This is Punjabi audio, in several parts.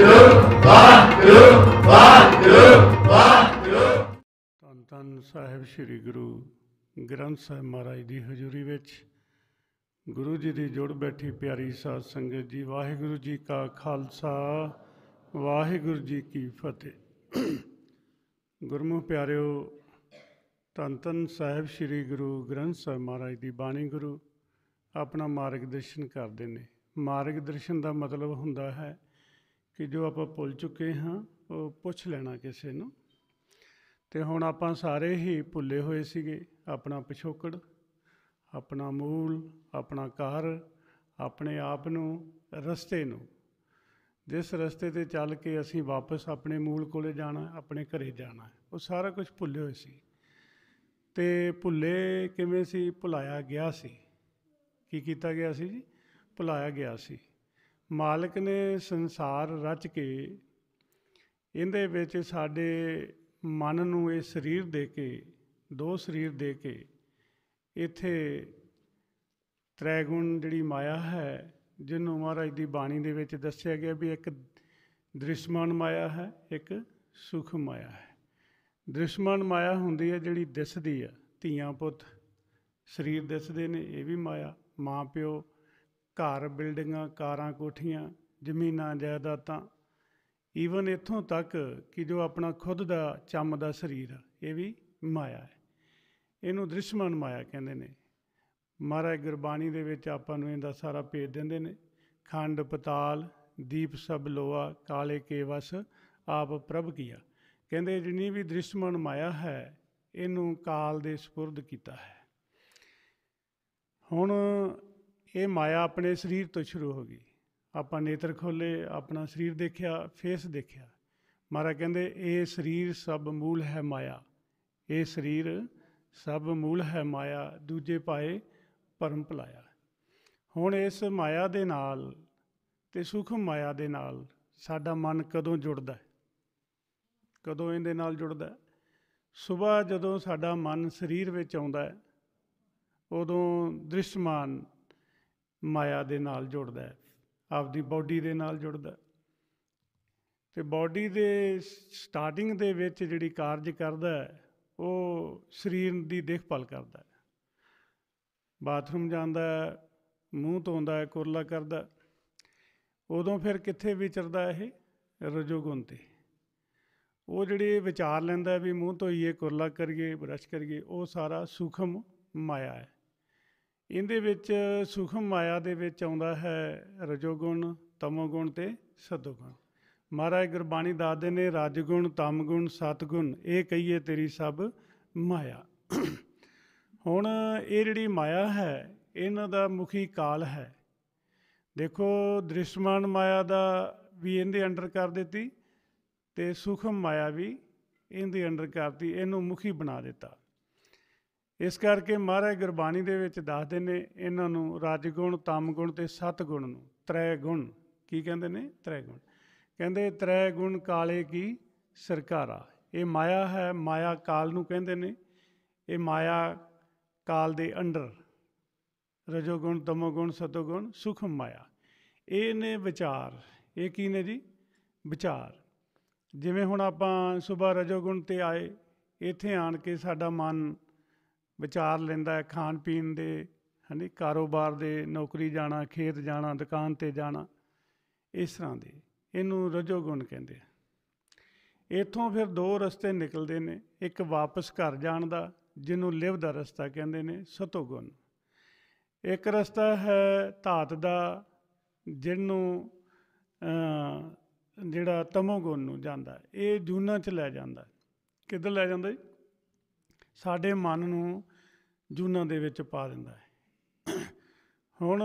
ਗੁਰੂ ਵਾਹਿਗੁਰੂ ਵਾਹਿਗੁਰੂ ਵਾਹਿਗੁਰੂ ਤਨ ਸਾਹਿਬ ਸ੍ਰੀ ਗੁਰੂ ਗ੍ਰੰਥ ਸਾਹਿਬ ਮਹਾਰਾਜ ਦੀ ਹਜ਼ੂਰੀ ਵਿੱਚ ਗੁਰੂ ਜੀ ਦੀ ਜੁੜ ਬੈਠੀ ਪਿਆਰੀ ਸਾਧ ਸੰਗਤ ਜੀ ਵਾਹਿਗੁਰੂ ਜੀ ਕਾ ਖਾਲਸਾ ਵਾਹਿਗੁਰੂ ਜੀ ਕੀ ਫਤਿਹ ਗੁਰਮੁਖ ਪਿਆਰਿਓ ਤਨ ਤਨ ਸਾਹਿਬ ਸ੍ਰੀ ਗੁਰੂ ਗ੍ਰੰਥ ਸਾਹਿਬ ਮਹਾਰਾਜ ਦੀ ਬਾਣੀ ਗੁਰੂ ਆਪਣਾ ਮਾਰਗਦਰਸ਼ਨ ਕਰਦੇ ਨੇ ਮਾਰਗਦਰਸ਼ਨ ਦਾ ਮਤਲਬ ਹੁੰਦਾ ਹੈ ਕਿ ਜੋ ਆਪਾਂ ਭੁੱਲ ਚੁੱਕੇ ਹਾਂ ਉਹ ਪੁੱਛ ਲੈਣਾ ਕਿਸੇ ਨੂੰ ਤੇ ਹੁਣ ਆਪਾਂ ਸਾਰੇ ਹੀ ਭੁੱਲੇ ਹੋਏ ਸੀਗੇ ਆਪਣਾ ਪਿਛੋਕੜ ਆਪਣਾ ਮੂਲ ਆਪਣਾ ਘਰ ਆਪਣੇ ਆਪ ਨੂੰ ਰਸਤੇ ਨੂੰ ਜਿਸ ਰਸਤੇ ਤੇ ਚੱਲ ਕੇ ਅਸੀਂ ਵਾਪਸ ਆਪਣੇ ਮੂਲ ਕੋਲੇ ਜਾਣਾ ਆਪਣੇ ਘਰੇ ਜਾਣਾ ਉਹ ਸਾਰਾ ਕੁਝ ਭੁੱਲੇ ਹੋਏ ਸੀ ਤੇ ਭੁੱਲੇ ਕਿਵੇਂ ਸੀ ਭੁਲਾਇਆ ਗਿਆ ਸੀ ਕੀ ਕੀਤਾ ਗਿਆ ਸੀ ਜੀ ਭੁਲਾਇਆ ਗਿਆ ਸੀ ਮਾਲਕ ਨੇ ਸੰਸਾਰ ਰਚ ਕੇ ਇਹਦੇ ਵਿੱਚ ਸਾਡੇ ਮਨ ਨੂੰ ਇਹ ਸਰੀਰ ਦੇ ਕੇ ਦੋ ਸਰੀਰ ਦੇ ਕੇ ਇੱਥੇ ਤ੍ਰੈਗੁਣ ਜਿਹੜੀ ਮਾਇਆ ਹੈ ਜਿਹਨੂੰ ਮਹਾਰਾਜ ਦੀ ਬਾਣੀ ਦੇ ਵਿੱਚ ਦੱਸਿਆ ਗਿਆ ਵੀ ਇੱਕ ਦ੍ਰਿਸ਼ਮਾਨ ਮਾਇਆ ਹੈ ਇੱਕ ਸੁਖ ਮਾਇਆ ਹੈ ਦ੍ਰਿਸ਼ਮਾਨ ਮਾਇਆ ਹੁੰਦੀ ਹੈ ਜਿਹੜੀ ਦਿਸਦੀ ਹੈ ਧੀਆਂ ਪੁੱਤ ਸਰੀਰ ਦਿਸਦੇ ਨੇ ਇਹ ਵੀ ਮਾਇਆ ਮਾਂ ਪਿਓ ਘਰ ਬਿਲਡਿੰਗਾਂ ਕਾਰਾਂ ਕੋਠੀਆਂ ਜ਼ਮੀਨਾਂ ਜਾਇਦਾਦਾਂ ਈਵਨ ਇੱਥੋਂ ਤੱਕ ਕਿ ਜੋ ਆਪਣਾ ਖੁਦ ਦਾ ਚੰਮ ਦਾ ਸਰੀਰ ਇਹ ਵੀ ਮਾਇਆ ਹੈ ਇਹਨੂੰ ਦ੍ਰਿਸ਼ਮਾਨ ਮਾਇਆ ਕਹਿੰਦੇ ਨੇ ਮਹਾਰਾਜ ਗੁਰਬਾਣੀ ਦੇ ਵਿੱਚ ਆਪਾਂ ਨੂੰ ਇਹਦਾ ਸਾਰਾ ਭੇਜ ਦਿੰਦੇ ਨੇ ਖੰਡ ਪਤਾਲ ਦੀਪ ਸਭ ਲੋਆ ਕਾਲੇ ਕੇ ਵਸ ਆਪ ਪ੍ਰਭ ਕੀਆ ਕਹਿੰਦੇ ਜਿੰਨੀ ਵੀ ਦ੍ਰਿਸ਼ਮਾਨ ਮਾਇਆ ਹੈ ਇਹਨੂੰ ਕਾਲ ਦੇ ਸਪੁਰਦ ਕੀਤਾ ਹੈ ਹੁਣ ਇਹ ਮਾਇਆ ਆਪਣੇ ਸਰੀਰ ਤੋਂ ਸ਼ੁਰੂ ਹੋ ਗਈ ਆਪਾਂ ਨੇਤਰ ਖੋਲੇ ਆਪਣਾ ਸਰੀਰ ਦੇਖਿਆ ਫੇਸ ਦੇਖਿਆ ਮਹਾਰਾ ਕਹਿੰਦੇ ਇਹ ਸਰੀਰ ਸਭ ਮੂਲ ਹੈ ਮਾਇਆ ਇਹ ਸਰੀਰ ਸਭ ਮੂਲ ਹੈ ਮਾਇਆ ਦੂਜੇ ਪਾਏ ਪਰਮ ਭਲਾਇਆ ਹੁਣ ਇਸ ਮਾਇਆ ਦੇ ਨਾਲ ਤੇ ਸੁਖ ਮਾਇਆ ਦੇ ਨਾਲ ਸਾਡਾ ਮਨ ਕਦੋਂ ਜੁੜਦਾ ਹੈ ਕਦੋਂ ਇਹਦੇ ਨਾਲ ਜੁੜਦਾ ਹੈ ਸਵੇਰ ਜਦੋਂ ਸਾਡਾ ਮਨ ਸਰੀਰ ਵਿੱਚ ਆਉਂਦਾ ਹੈ ਉਦੋਂ ਦ੍ਰਿਸ਼ਮਾਨ ਮਾਇਆ ਦੇ ਨਾਲ ਜੁੜਦਾ ਹੈ ਆਪਦੀ ਬਾਡੀ ਦੇ ਨਾਲ ਜੁੜਦਾ ਤੇ ਬਾਡੀ ਦੇ ਸਟਾਰਟਿੰਗ ਦੇ ਵਿੱਚ ਜਿਹੜੀ ਕਾਰਜ ਕਰਦਾ ਹੈ ਉਹ ਸਰੀਰ ਦੀ ਦੇਖਭਾਲ ਕਰਦਾ ਹੈ ਬਾਥਰੂਮ ਜਾਂਦਾ ਹੈ ਮੂੰਹ ਧੋਂਦਾ ਹੈ ਕੁਰਲਾ ਕਰਦਾ ਉਦੋਂ ਫਿਰ ਕਿੱਥੇ ਵਿਚਰਦਾ ਇਹ ਰਜੋਗੁਣ ਤੇ ਉਹ ਜਿਹੜੇ ਵਿਚਾਰ ਲੈਂਦਾ ਵੀ ਮੂੰਹ ਧੋਈਏ ਕੁਰਲਾ ਕਰੀਏ ਬ੍ਰਸ਼ ਕਰੀਏ ਉਹ ਸਾਰਾ ਸੂਖਮ ਮਾਇਆ ਹੈ ਇਹਦੇ ਵਿੱਚ ਸੁਖਮ ਮਾਇਆ ਦੇ ਵਿੱਚ ਆਉਂਦਾ ਹੈ ਰਜੋਗੁਣ ਤਮੋਗੁਣ ਤੇ ਸਤੋਗੁਣ ਮਹਾਰਾਜ ਗੁਰਬਾਣੀ ਦੱਸਦੇ ਨੇ ਰਜਗੁਣ ਤਮਗੁਣ ਸਤਗੁਣ ਇਹ ਕਹੀਏ ਤੇਰੀ ਸਭ ਮਾਇਆ ਹੁਣ ਇਹ ਜਿਹੜੀ ਮਾਇਆ ਹੈ ਇਹਨਾਂ ਦਾ ਮੁਖੀ ਕਾਲ ਹੈ ਦੇਖੋ ਦ੍ਰਿਸ਼ਮਾਨ ਮਾਇਆ ਦਾ ਵੀ ਇਹਦੇ ਅੰਡਰ ਕਰ ਦਿੱਤੀ ਤੇ ਸੁਖਮ ਮਾਇਆ ਵੀ ਇਹਦੇ ਅੰਡਰ ਕਰਤੀ ਇਹਨੂੰ ਮੁਖੀ ਬਣਾ ਦਿੱਤਾ ਇਸ ਕਰਕੇ ਮਹਾਰਾਜ ਗੁਰਬਾਣੀ ਦੇ ਵਿੱਚ ਦੱਸਦੇ ਨੇ ਇਹਨਾਂ ਨੂੰ ਗੁਣ ਤਮ ਗੁਣ ਤੇ ਸਤ ਗੁਣ ਨੂੰ ਤ੍ਰੈ ਗੁਣ ਕੀ ਕਹਿੰਦੇ ਨੇ ਤ੍ਰੈ ਗੁਣ ਕਹਿੰਦੇ ਤ੍ਰੈ ਗੁਣ ਕਾਲੇ ਕੀ ਸਰਕਾਰਾ ਇਹ ਮਾਇਆ ਹੈ ਮਾਇਆ ਕਾਲ ਨੂੰ ਕਹਿੰਦੇ ਨੇ ਇਹ ਮਾਇਆ ਕਾਲ ਦੇ ਅੰਡਰ ਰਜੋ ਗੁਣ ਗੁਣ ਤਮੋਗੁਣ ਗੁਣ ਸੁਖ ਮਾਇਆ ਇਹ ਨੇ ਵਿਚਾਰ ਇਹ ਕੀ ਨੇ ਜੀ ਵਿਚਾਰ ਜਿਵੇਂ ਹੁਣ ਆਪਾਂ ਸਵੇਰ ਰਜੋ ਗੁਣ ਤੇ ਆਏ ਇੱਥੇ ਆਣ ਕੇ ਸਾਡਾ ਮਨ ਵਿਚਾਰ ਲੈਂਦਾ ਹੈ ਖਾਣ ਪੀਣ ਦੇ ਹਨੀ ਕਾਰੋਬਾਰ ਦੇ ਨੌਕਰੀ ਜਾਣਾ ਖੇਤ ਜਾਣਾ ਦੁਕਾਨ ਤੇ ਜਾਣਾ ਇਸ ਤਰ੍ਹਾਂ ਦੇ ਇਹਨੂੰ ਰਜੋ ਗੁਣ ਕਹਿੰਦੇ ਆ ਇਥੋਂ ਫਿਰ ਦੋ ਰਸਤੇ ਨਿਕਲਦੇ ਨੇ ਇੱਕ ਵਾਪਸ ਘਰ ਜਾਣ ਦਾ ਜਿਹਨੂੰ ਲਿਵ ਦਾ ਰਸਤਾ ਕਹਿੰਦੇ ਨੇ ਸਤੋ ਗੁਣ ਇੱਕ ਰਸਤਾ ਹੈ ਧਾਤ ਦਾ ਜਿਹਨੂੰ ਜਿਹੜਾ ਤਮੋ ਗੁਣ ਨੂੰ ਜਾਂਦਾ ਇਹ ਜੂਨਾ ਚ ਲੈ ਜਾਂਦਾ ਕਿੱਧਰ ਲੈ ਜਾਂਦਾ ਜੀ ਸਾਡੇ ਮਨ ਨੂੰ ਜੂਨਾਂ ਦੇ ਵਿੱਚ ਪਾ ਦਿੰਦਾ ਹੈ ਹੁਣ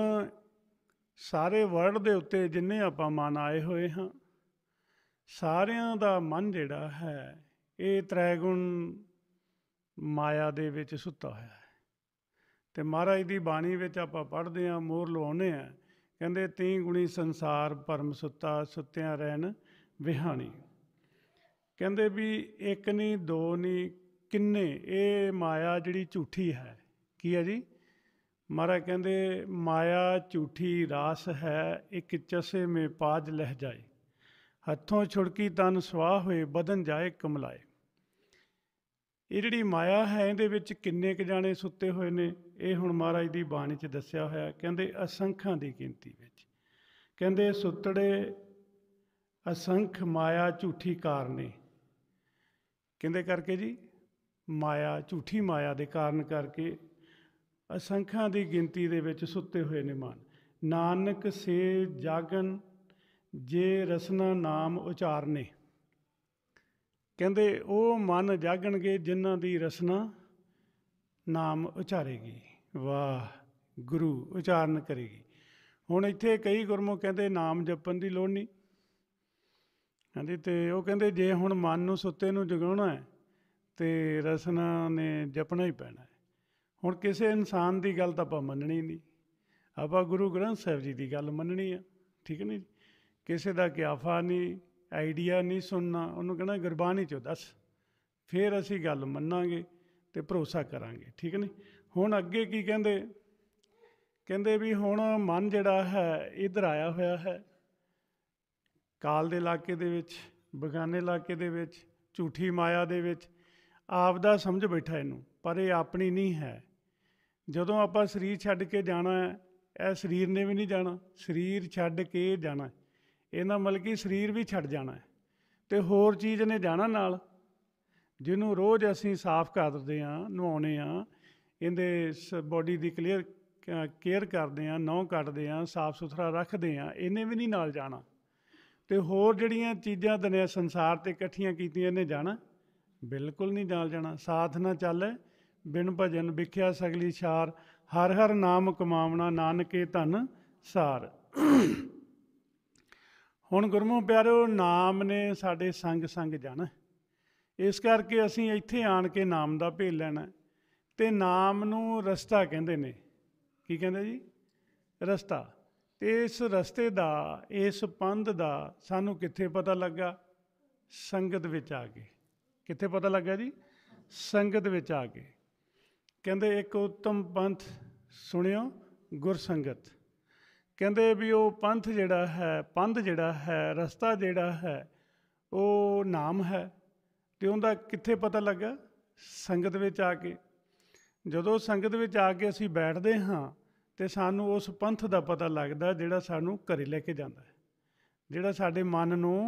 ਸਾਰੇ ਵਰਲਡ ਦੇ ਉੱਤੇ ਜਿੰਨੇ ਆਪਾਂ ਮਨ ਆਏ ਹੋਏ ਹਾਂ ਸਾਰਿਆਂ ਦਾ ਮਨ ਜਿਹੜਾ ਹੈ ਇਹ ਤ੍ਰੈਗੁਣ ਮਾਇਆ ਦੇ ਵਿੱਚ ਸੁੱਤਾ ਹੋਇਆ ਹੈ ਤੇ ਮਹਾਰਾਜ ਦੀ ਬਾਣੀ ਵਿੱਚ ਆਪਾਂ ਪੜ੍ਹਦੇ ਹਾਂ ਮੋਹਰ ਲਵਾਉਨੇ ਆ ਕਹਿੰਦੇ ਤੀ ਗੁਣੀ ਸੰਸਾਰ ਭਰਮ ਸੁੱਤਾ ਸੁੱਤਿਆਂ ਰਹਿਣ ਵਿਹਾਣੀ ਕਹਿੰਦੇ ਵੀ ਇੱਕ ਨਹੀਂ ਦੋ ਨਹੀਂ ਕਿੰਨੇ ਇਹ ਮਾਇਆ ਜਿਹੜੀ ਝੂਠੀ ਹੈ ਕੀ ਹੈ ਜੀ ਮਹਾਰਾ ਕਹਿੰਦੇ ਮਾਇਆ ਝੂਠੀ ਰਾਸ ਹੈ ਇੱਕ ਚਸੇ ਮੇ ਪਾਜ ਲਹਿ ਜਾਏ ਹੱਥੋਂ ਛੁੜਕੀ ਤਨ ਸਵਾਹ ਹੋਏ ਬਦਨ ਜਾਏ ਕਮਲਾਏ ਇਹ ਜਿਹੜੀ ਮਾਇਆ ਹੈ ਇਹਦੇ ਵਿੱਚ ਕਿੰਨੇ ਕ ਜਾਣੇ ਸੁੱਤੇ ਹੋਏ ਨੇ ਇਹ ਹੁਣ ਮਹਾਰਾਜ ਦੀ ਬਾਣੀ 'ਚ ਦੱਸਿਆ ਹੋਇਆ ਕਹਿੰਦੇ ਅਸੰਖਾਂ ਦੀ ਗਿਣਤੀ ਵਿੱਚ ਕਹਿੰਦੇ ਸੁੱਤੜੇ ਅਸੰਖ ਮਾਇਆ ਝੂਠੀ ਕਾਰਨੇ ਕਹਿੰਦੇ ਕਰਕੇ ਜੀ ਮਾਇਆ ਝੂਠੀ ਮਾਇਆ ਦੇ ਕਾਰਨ ਕਰਕੇ ਅਸੰਖਾਂ ਦੀ ਗਿਣਤੀ ਦੇ ਵਿੱਚ ਸੁੱਤੇ ਹੋਏ ਨੇ ਮਨ ਨਾਨਕ ਸੇ ਜਾਗਨ ਜੇ ਰਸਨਾ ਨਾਮ ਉਚਾਰਨੇ ਕਹਿੰਦੇ ਉਹ ਮਨ ਜਾਗਣਗੇ ਜਿਨ੍ਹਾਂ ਦੀ ਰਸਨਾ ਨਾਮ ਉਚਾਰੇਗੀ ਵਾਹ ਗੁਰੂ ਉਚਾਰਨ ਕਰੇਗੀ ਹੁਣ ਇੱਥੇ ਕਈ ਗੁਰਮੁਖ ਕਹਿੰਦੇ ਨਾਮ ਜਪਣ ਦੀ ਲੋੜ ਨਹੀਂ ਕਹਿੰਦੇ ਤੇ ਉਹ ਕਹਿੰਦੇ ਜੇ ਹੁਣ ਮਨ ਨੂੰ ਸੁੱਤੇ ਨੂੰ ਜਗਾਉਣਾ ਹੈ ਤੇ ਰਸਨਾ ਨੇ ਜਪਣਾ ਹੀ ਪੈਣਾ ਹੁਣ ਕਿਸੇ ਇਨਸਾਨ ਦੀ ਗੱਲ ਤਾਂ ਆਪਾਂ ਮੰਨਣੀ ਨਹੀਂ ਆਪਾਂ ਗੁਰੂ ਗ੍ਰੰਥ ਸਾਹਿਬ ਜੀ ਦੀ ਗੱਲ ਮੰਨਣੀ ਆ ਠੀਕ ਨਹੀਂ ਕਿਸੇ ਦਾ ਕਿਆਫਾ ਨਹੀਂ ਆਈਡੀਆ ਨਹੀਂ ਸੁਣਨਾ ਉਹਨੂੰ ਕਹਿੰਦਾ ਗੁਰਬਾਣੀ ਚੋਂ ਦੱਸ ਫਿਰ ਅਸੀਂ ਗੱਲ ਮੰਨਾਂਗੇ ਤੇ ਭਰੋਸਾ ਕਰਾਂਗੇ ਠੀਕ ਨਹੀਂ ਹੁਣ ਅੱਗੇ ਕੀ ਕਹਿੰਦੇ ਕਹਿੰਦੇ ਵੀ ਹੁਣ ਮਨ ਜਿਹੜਾ ਹੈ ਇਧਰ ਆਇਆ ਹੋਇਆ ਹੈ ਕਾਲ ਦੇ ਇਲਾਕੇ ਦੇ ਵਿੱਚ ਬਗਾਨੇ ਇਲਾਕੇ ਦੇ ਵਿੱਚ ਝੂਠੀ ਮਾਇਆ ਦੇ ਵਿੱਚ ਆਪ ਦਾ ਸਮਝ ਬੈਠਾ ਇਹਨੂੰ ਪਰ ਇਹ ਆਪਣੀ ਨਹੀਂ ਹੈ ਜਦੋਂ ਆਪਾਂ ਸਰੀਰ ਛੱਡ ਕੇ ਜਾਣਾ ਹੈ ਇਹ ਸਰੀਰ ਨੇ ਵੀ ਨਹੀਂ ਜਾਣਾ ਸਰੀਰ ਛੱਡ ਕੇ ਜਾਣਾ ਇਹਦਾ ਮਤਲਬ ਕਿ ਸਰੀਰ ਵੀ ਛੱਡ ਜਾਣਾ ਹੈ ਤੇ ਹੋਰ ਚੀਜ਼ ਨੇ ਜਾਣਾ ਨਾਲ ਜਿਹਨੂੰ ਰੋਜ਼ ਅਸੀਂ ਸਾਫ਼ ਕਰਦੇ ਆ ਨਵਾਉਨੇ ਆ ਇਹਦੇ ਬਾਡੀ ਦੀ ਕਲੀਅਰ ਕੇਅਰ ਕਰਦੇ ਆ ਨਹੁੰ ਕੱਟਦੇ ਆ ਸਾਫ਼ ਸੁਥਰਾ ਰੱਖਦੇ ਆ ਇਹਨੇ ਵੀ ਨਹੀਂ ਨਾਲ ਜਾਣਾ ਤੇ ਹੋਰ ਜਿਹੜੀਆਂ ਚੀਜ਼ਾਂ ਦੁਨੀਆ ਸੰਸਾਰ ਤੇ ਇਕੱਠੀਆਂ ਕੀਤੀਆਂ ਇਹਨੇ ਜਾਣਾ ਬਿਲਕੁਲ ਨਹੀਂ ਨਾਲ ਜਾਣਾ ਸਾਥ ਨਾ ਚੱਲ ਬਿਨ ਭਜਨ ਵਿਖਿਆ ਸਗਲੀ ਛਾਰ ਹਰ ਹਰ ਨਾਮ ਕਮਾਵਣਾ ਨਾਨਕੇ ਧਨ ਸਾਰ ਹੁਣ ਗੁਰਮੁਖ ਪਿਆਰਿਓ ਨਾਮ ਨੇ ਸਾਡੇ ਸੰਗ ਸੰਗ ਜਾਣਾ ਇਸ ਕਰਕੇ ਅਸੀਂ ਇੱਥੇ ਆਣ ਕੇ ਨਾਮ ਦਾ ਭੇਲ ਲੈਣਾ ਤੇ ਨਾਮ ਨੂੰ ਰਸਤਾ ਕਹਿੰਦੇ ਨੇ ਕੀ ਕਹਿੰਦੇ ਜੀ ਰਸਤਾ ਤੇ ਇਸ ਰਸਤੇ ਦਾ ਇਸ ਪੰਧ ਦਾ ਸਾਨੂੰ ਕਿੱਥੇ ਪਤਾ ਲੱਗਾ ਸੰਗਤ ਵਿੱਚ ਆ ਕੇ ਕਿੱਥੇ ਪਤਾ ਲੱਗਾ ਜੀ ਸੰਗਤ ਵਿੱਚ ਆ ਕੇ ਕਹਿੰਦੇ ਇੱਕ ਉਤਮ ਪੰਥ ਸੁਣਿਓ ਗੁਰਸੰਗਤ ਕਹਿੰਦੇ ਵੀ ਉਹ ਪੰਥ ਜਿਹੜਾ ਹੈ ਪੰਧ ਜਿਹੜਾ ਹੈ ਰਸਤਾ ਜਿਹੜਾ ਹੈ ਉਹ ਨਾਮ ਹੈ ਤੇ ਉਹਦਾ ਕਿੱਥੇ ਪਤਾ ਲੱਗਾ ਸੰਗਤ ਵਿੱਚ ਆ ਕੇ ਜਦੋਂ ਸੰਗਤ ਵਿੱਚ ਆ ਕੇ ਅਸੀਂ ਬੈਠਦੇ ਹਾਂ ਤੇ ਸਾਨੂੰ ਉਸ ਪੰਥ ਦਾ ਪਤਾ ਲੱਗਦਾ ਜਿਹੜਾ ਸਾਨੂੰ ਘਰੇ ਲੈ ਕੇ ਜਾਂਦਾ ਹੈ ਜਿਹੜਾ ਸਾਡੇ ਮਨ ਨੂੰ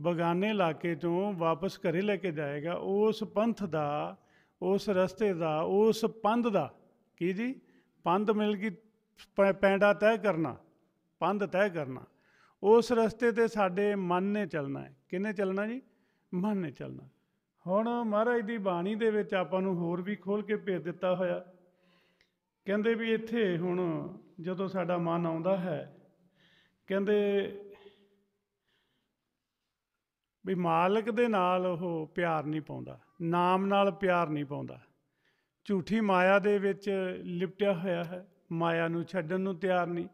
ਬਗਾਨੇ ਇਲਾਕੇ ਤੋਂ ਵਾਪਸ ਘਰੇ ਲੈ ਕੇ ਜਾਏਗਾ ਉਸ ਪੰਥ ਦਾ ਉਸ ਰਸਤੇ ਦਾ ਉਸ ਪੰਧ ਦਾ ਕੀ ਜੀ ਪੰਧ ਮਿਲ ਗਈ ਪੈਂਡਾ ਤੈਅ ਕਰਨਾ ਪੰਧ ਤੈਅ ਕਰਨਾ ਉਸ ਰਸਤੇ ਤੇ ਸਾਡੇ ਮਨ ਨੇ ਚੱਲਣਾ ਹੈ ਕਿੰਨੇ ਚੱਲਣਾ ਜੀ ਮਨ ਨੇ ਚੱਲਣਾ ਹੁਣ ਮਹਾਰਾਜ ਦੀ ਬਾਣੀ ਦੇ ਵਿੱਚ ਆਪਾਂ ਨੂੰ ਹੋਰ ਵੀ ਖੋਲ ਕੇ ਭੇਜ ਦਿੱਤਾ ਹੋਇਆ ਕਹਿੰਦੇ ਵੀ ਇੱਥੇ ਹੁਣ ਜਦੋਂ ਸਾਡਾ ਮਨ ਆਉਂਦਾ ਹੈ ਕਹਿੰਦੇ ਵੀ ਮਾਲਕ ਦੇ ਨਾਲ ਉਹ ਪਿਆਰ ਨਹੀਂ ਪਾਉਂਦਾ ਨਾਮ ਨਾਲ ਪਿਆਰ ਨਹੀਂ ਪਾਉਂਦਾ ਝੂਠੀ ਮਾਇਆ ਦੇ ਵਿੱਚ ਲਿਪਟਿਆ ਹੋਇਆ ਹੈ ਮਾਇਆ ਨੂੰ ਛੱਡਣ ਨੂੰ ਤਿਆਰ ਨਹੀਂ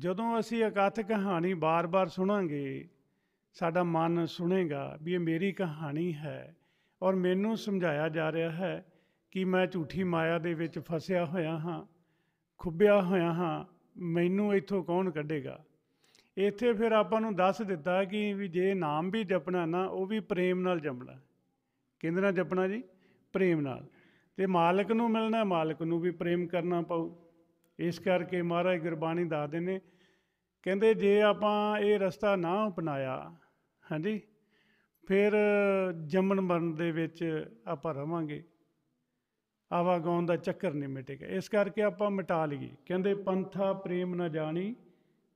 ਜਦੋਂ ਅਸੀਂ ਇਕੱਠ ਕਹਾਣੀ ਬਾਰ-ਬਾਰ ਸੁਣਾਂਗੇ ਸਾਡਾ ਮਨ ਸੁਣੇਗਾ ਵੀ ਇਹ ਮੇਰੀ ਕਹਾਣੀ ਹੈ ਔਰ ਮੈਨੂੰ ਸਮਝਾਇਆ ਜਾ ਰਿਹਾ ਹੈ ਕਿ ਮੈਂ ਝੂਠੀ ਮਾਇਆ ਦੇ ਵਿੱਚ ਫਸਿਆ ਹੋਇਆ ਹਾਂ ਖੁੱਬਿਆ ਹੋਇਆ ਹਾਂ ਮੈਨੂੰ ਇੱਥੋਂ ਕੌਣ ਕੱਢੇਗਾ ਇੱਥੇ ਫਿਰ ਆਪਾਂ ਨੂੰ ਦੱਸ ਦਿੱਤਾ ਕਿ ਵੀ ਜੇ ਨਾਮ ਵੀ ਜਪਣਾ ਨਾ ਉਹ ਵੀ ਪ੍ਰੇਮ ਨਾਲ ਜਪਣਾ ਕਿਹਦੇ ਨਾਲ ਜਪਣਾ ਜੀ ਪ੍ਰੇਮ ਨਾਲ ਤੇ ਮਾਲਕ ਨੂੰ ਮਿਲਣਾ ਮਾਲਕ ਨੂੰ ਵੀ ਪ੍ਰੇਮ ਕਰਨਾ ਪਊ ਇਸ ਕਰਕੇ ਮਹਾਰਾਜ ਗੁਰਬਾਣੀ ਦੱਸਦੇ ਨੇ ਕਹਿੰਦੇ ਜੇ ਆਪਾਂ ਇਹ ਰਸਤਾ ਨਾ ਅਪਣਾਇਆ ਹਾਂਜੀ ਫਿਰ ਜੰਮਣ ਮਰਨ ਦੇ ਵਿੱਚ ਆਪਾਂ ਰਵਾਂਗੇ ਗਾਉਣ ਦਾ ਚੱਕਰ ਨਹੀਂ ਮਿਟੇਗਾ ਇਸ ਕਰਕੇ ਆਪਾਂ ਮਿਟਾ ਲਈਏ ਕਹਿੰਦੇ ਪੰਥਾ ਪ੍ਰੇਮ ਨਾ ਜਾਣੀ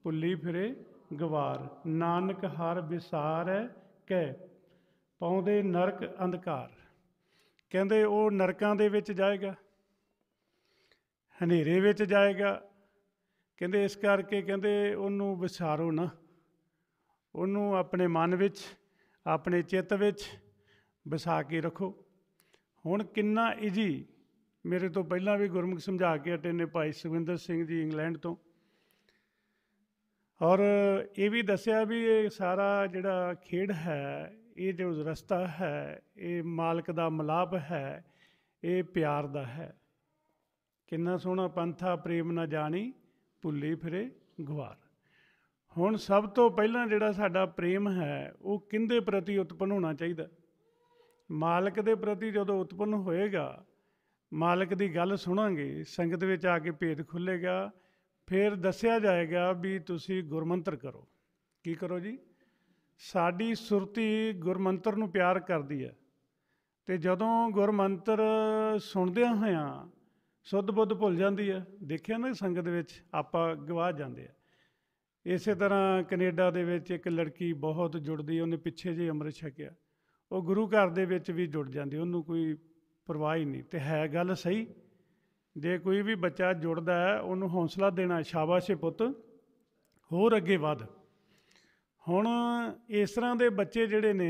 ਭੁੱਲੀ ਫਿਰੇ ਗਵਾਰ ਨਾਨਕ ਹਰ ਵਿਸਾਰ ਕਹਿ ਪਾਉਂਦੇ ਨਰਕ ਅੰਧਕਾਰ ਕਹਿੰਦੇ ਉਹ ਨਰਕਾਂ ਦੇ ਵਿੱਚ ਜਾਏਗਾ ਹਨੇਰੇ ਵਿੱਚ ਜਾਏਗਾ ਕਹਿੰਦੇ ਇਸ ਕਰਕੇ ਕਹਿੰਦੇ ਉਹਨੂੰ ਵਿਸਾਰੋ ਨਾ ਉਹਨੂੰ ਆਪਣੇ ਮਨ ਵਿੱਚ ਆਪਣੇ ਚਿੱਤ ਵਿੱਚ ਵਸਾ ਕੇ ਰੱਖੋ ਹੁਣ ਕਿੰਨਾ ਈਜੀ ਮੇਰੇ ਤੋਂ ਪਹਿਲਾਂ ਵੀ ਗੁਰਮੁਖ ਸਮਝਾ ਕੇ ਅਟੇ ਨੇ ਭਾਈ ਸੁਖਵਿੰਦਰ ਸਿੰਘ ਜੀ ਇੰਗਲੈਂਡ ਤੋਂ ਔਰ ਇਹ ਵੀ ਦੱਸਿਆ ਵੀ ਇਹ ਸਾਰਾ ਜਿਹੜਾ ਖੇਡ ਹੈ ਇਹ ਜੋ ਰਸਤਾ ਹੈ ਇਹ ਮਾਲਕ ਦਾ ਮਲਾਪ ਹੈ ਇਹ ਪਿਆਰ ਦਾ ਹੈ ਕਿੰਨਾ ਸੋਹਣਾ ਪੰਥਾ ਪ੍ਰੇਮ ਨਾ ਜਾਣੀ ਭੁੱਲੀ ਫਿਰੇ ਗਵਾਰ ਹੁਣ ਸਭ ਤੋਂ ਪਹਿਲਾਂ ਜਿਹੜਾ ਸਾਡਾ ਪ੍ਰੇਮ ਹੈ ਉਹ ਕਿੰਦੇ ਪ੍ਰਤੀ ਉਤਪਨ ਹੋਣਾ ਚਾਹੀਦਾ ਮਾਲਕ ਦੇ ਪ੍ਰਤੀ ਜਦੋਂ ਉਤਪਨ ਹੋਏਗਾ ਮਾਲਕ ਦੀ ਗੱਲ ਸੁਣਾਂਗੇ ਸੰਗਤ ਵਿੱਚ ਆ ਕੇ ਭੇਦ ਖੁੱਲੇਗਾ ਫਿਰ ਦੱਸਿਆ ਜਾਏਗਾ ਵੀ ਤੁਸੀਂ ਗੁਰਮੰਤਰ ਕਰੋ ਕੀ ਕਰੋ ਜੀ ਸਾਡੀ ਸੁਰਤੀ ਗੁਰਮੰਤਰ ਨੂੰ ਪਿਆਰ ਕਰਦੀ ਹੈ ਤੇ ਜਦੋਂ ਗੁਰਮੰਤਰ ਸੁਣਦਿਆਂ ਹੋਇਆਂ ਸੁੱਧ ਬੁੱਧ ਭੁੱਲ ਜਾਂਦੀ ਹੈ ਦੇਖਿਆ ਨਾ ਸੰਗਤ ਵਿੱਚ ਆਪਾਂ ਗਵਾ ਜਾਂਦੇ ਆ ਇਸੇ ਤਰ੍ਹਾਂ ਕੈਨੇਡਾ ਦੇ ਵਿੱਚ ਇੱਕ ਲੜਕੀ ਬਹੁਤ ਜੁੜਦੀ ਉਹਨੇ ਪਿੱਛੇ ਜੇ ਅੰਮ੍ਰਿਤ ਛਕਿਆ ਉਹ ਗੁਰੂ ਘਰ ਦੇ ਵਿੱਚ ਵੀ ਜੁੜ ਜਾਂਦੀ ਉਹਨੂੰ ਕੋਈ ਪਰਵਾਹ ਹੀ ਨਹੀਂ ਤੇ ਹੈ ਗੱਲ ਸਹੀ ਜੇ ਕੋਈ ਵੀ ਬੱਚਾ ਜੁੜਦਾ ਹੈ ਉਹਨੂੰ ਹੌਸਲਾ ਦੇਣਾ ਸ਼ਾਬਾਸ਼ ਪੁੱਤ ਹੋਰ ਅੱਗੇ ਵਧ ਹੁਣ ਇਸ ਤਰ੍ਹਾਂ ਦੇ ਬੱਚੇ ਜਿਹੜੇ ਨੇ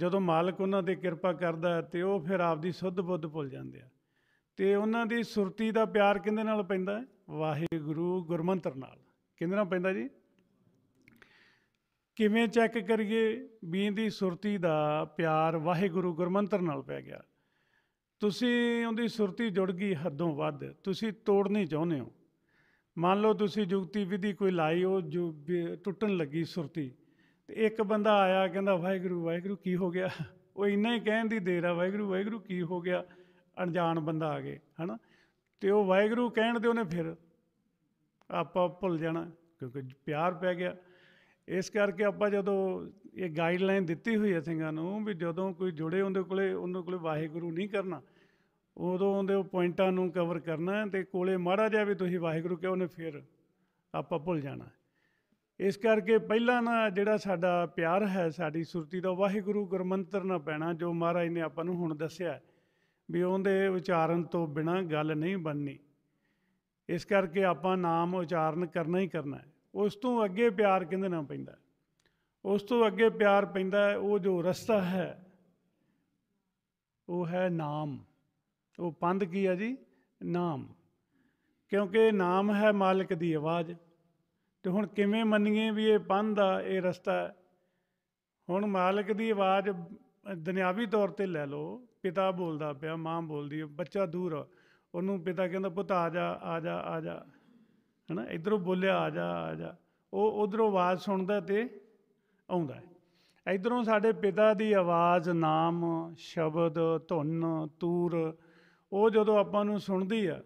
ਜਦੋਂ ਮਾਲਕ ਉਹਨਾਂ ਤੇ ਕਿਰਪਾ ਕਰਦਾ ਤੇ ਉਹ ਫਿਰ ਆਪਦੀ ਸੁੱਧ ਬੁੱਧ ਭੁੱਲ ਜਾਂਦੇ ਆ ਤੇ ਉਹਨਾਂ ਦੀ ਸੁਰਤੀ ਦਾ ਪਿਆਰ ਕਿੰਦੇ ਨਾਲ ਪੈਂਦਾ ਵਾਹਿਗੁਰੂ ਗੁਰਮੰਤਰ ਨਾਲ ਕਿੰਦੇ ਨਾਲ ਪੈਂਦਾ ਜੀ ਕਿਵੇਂ ਚੈੱਕ ਕਰੀਏ ਵੀ ਦੀ ਸੁਰਤੀ ਦਾ ਪਿਆਰ ਵਾਹਿਗੁਰੂ ਗੁਰਮੰਤਰ ਨਾਲ ਪੈ ਗਿਆ ਤੁਸੀਂ ਉਹਦੀ ਸੁਰਤੀ ਜੁੜ ਗਈ ਹੱਦੋਂ ਵੱਧ ਤੁਸੀਂ ਤੋੜਨੀ ਚਾਹੁੰਦੇ ਹੋ ਮੰਨ ਲਓ ਤੁਸੀਂ ਜੁਗਤੀ ਵਿਧੀ ਕੋਈ ਲਾਈ ਉਹ ਜੋ ਟੁੱਟਣ ਲੱਗੀ ਸੁਰਤੀ ਤੇ ਇੱਕ ਬੰਦਾ ਆਇਆ ਕਹਿੰਦਾ ਵਾਹਿਗੁਰੂ ਵਾਹਿਗੁਰੂ ਕੀ ਹੋ ਗਿਆ ਉਹ ਇੰਨਾ ਹੀ ਕਹਿਣ ਦੀ ਦੇਰ ਆ ਵਾਹਿਗੁਰੂ ਵਾਹਿਗੁਰੂ ਕੀ ਹੋ ਗਿਆ ਅਣਜਾਣ ਬੰਦਾ ਆ ਗਿਆ ਹਨਾ ਤੇ ਉਹ ਵਾਹਿਗੁਰੂ ਕਹਿਣ ਦੇ ਉਹਨੇ ਫਿਰ ਆਪਾਂ ਭੁੱਲ ਜਾਣਾ ਕਿਉਂਕਿ ਪਿਆਰ ਪੈ ਗਿਆ ਇਸ ਕਰਕੇ ਆਪਾਂ ਜਦੋਂ ਇਹ ਗਾਈਡਲਾਈਨ ਦਿੱਤੀ ਹੋਈ ਹੈ ਸਿੰਘਾਂ ਨੂੰ ਵੀ ਜਦੋਂ ਕੋਈ ਜੁੜੇ ਉਹਦੇ ਕੋਲੇ ਉਹਨਾਂ ਕੋਲੇ ਵਾਹਿਗੁਰੂ ਨਹੀਂ ਕਰਨਾ ਉਦੋਂ ਉਹਦੇ ਪੁਆਇੰਟਾਂ ਨੂੰ ਕਵਰ ਕਰਨਾ ਤੇ ਕੋਲੇ ਮਾੜਾ ਜਿਹਾ ਵੀ ਤੁਸੀਂ ਵਾਹਿਗੁਰੂ ਕਿਉਂ ਉਹਨੇ ਫਿਰ ਆਪਾਂ ਭੁੱਲ ਜਾਣਾ ਇਸ ਕਰਕੇ ਪਹਿਲਾਂ ਨਾ ਜਿਹੜਾ ਸਾਡਾ ਪਿਆਰ ਹੈ ਸਾਡੀ ਸੁਰਤੀ ਦਾ ਵਾਹਿਗੁਰੂ ਗੁਰਮੰਤਰ ਨਾ ਪੈਣਾ ਜੋ ਮਹਾਰਾਜ ਨੇ ਆਪਾਂ ਨੂੰ ਹੁਣ ਦੱਸਿਆ ਵੀ ਉਹਦੇ ਉਚਾਰਨ ਤੋਂ ਬਿਨਾ ਗੱਲ ਨਹੀਂ ਬਣਨੀ ਇਸ ਕਰਕੇ ਆਪਾਂ ਨਾਮ ਉਚਾਰਨ ਕਰਨਾ ਹੀ ਕਰਨਾ ਹੈ ਉਸ ਤੋਂ ਅੱਗੇ ਪਿਆਰ ਕਿੰਦੇ ਨਾਲ ਪੈਂਦਾ ਉਸ ਤੋਂ ਅੱਗੇ ਪਿਆਰ ਪੈਂਦਾ ਹੈ ਉਹ ਜੋ ਰਸਤਾ ਹੈ ਉਹ ਹੈ ਨਾਮ ਉਹ ਪੰਧ ਕੀ ਹੈ ਜੀ ਨਾਮ ਕਿਉਂਕਿ ਨਾਮ ਹੈ ਮਾਲਕ ਦੀ ਆਵਾਜ਼ ਤੇ ਹੁਣ ਕਿਵੇਂ ਮੰਨੀਏ ਵੀ ਇਹ ਪੰਧ ਆ ਇਹ ਰਸਤਾ ਹੈ ਹੁਣ ਮਾਲਕ ਦੀ ਆਵਾਜ਼ ਦੁਨਿਆਵੀ ਤੌਰ ਤੇ ਲੈ ਲਓ ਪਿਤਾ ਬੋਲਦਾ ਪਿਆ ਮਾਂ ਬੋਲਦੀ ਹੈ ਬੱਚਾ ਦੂਰ ਉਹਨੂੰ ਪਿਤਾ ਕਹਿੰਦਾ ਪੁੱਤ ਆ ਜਾ ਆ ਜਾ ਆ ਜਾ ਹਨਾ ਇਧਰੋਂ ਬੋਲਿਆ ਆ ਜਾ ਆ ਜਾ ਉਹ ਉਧਰੋਂ ਆਵਾਜ਼ ਸੁਣਦਾ ਤੇ ਆਉਂਦਾ ਹੈ ਇਧਰੋਂ ਸਾਡੇ ਪਿਤਾ ਦੀ ਆਵਾਜ਼ ਨਾਮ ਸ਼ਬਦ ਧੁਨ ਤੂਰ ਉਹ ਜਦੋਂ ਆਪਾਂ ਨੂੰ ਸੁਣਦੀ ਆ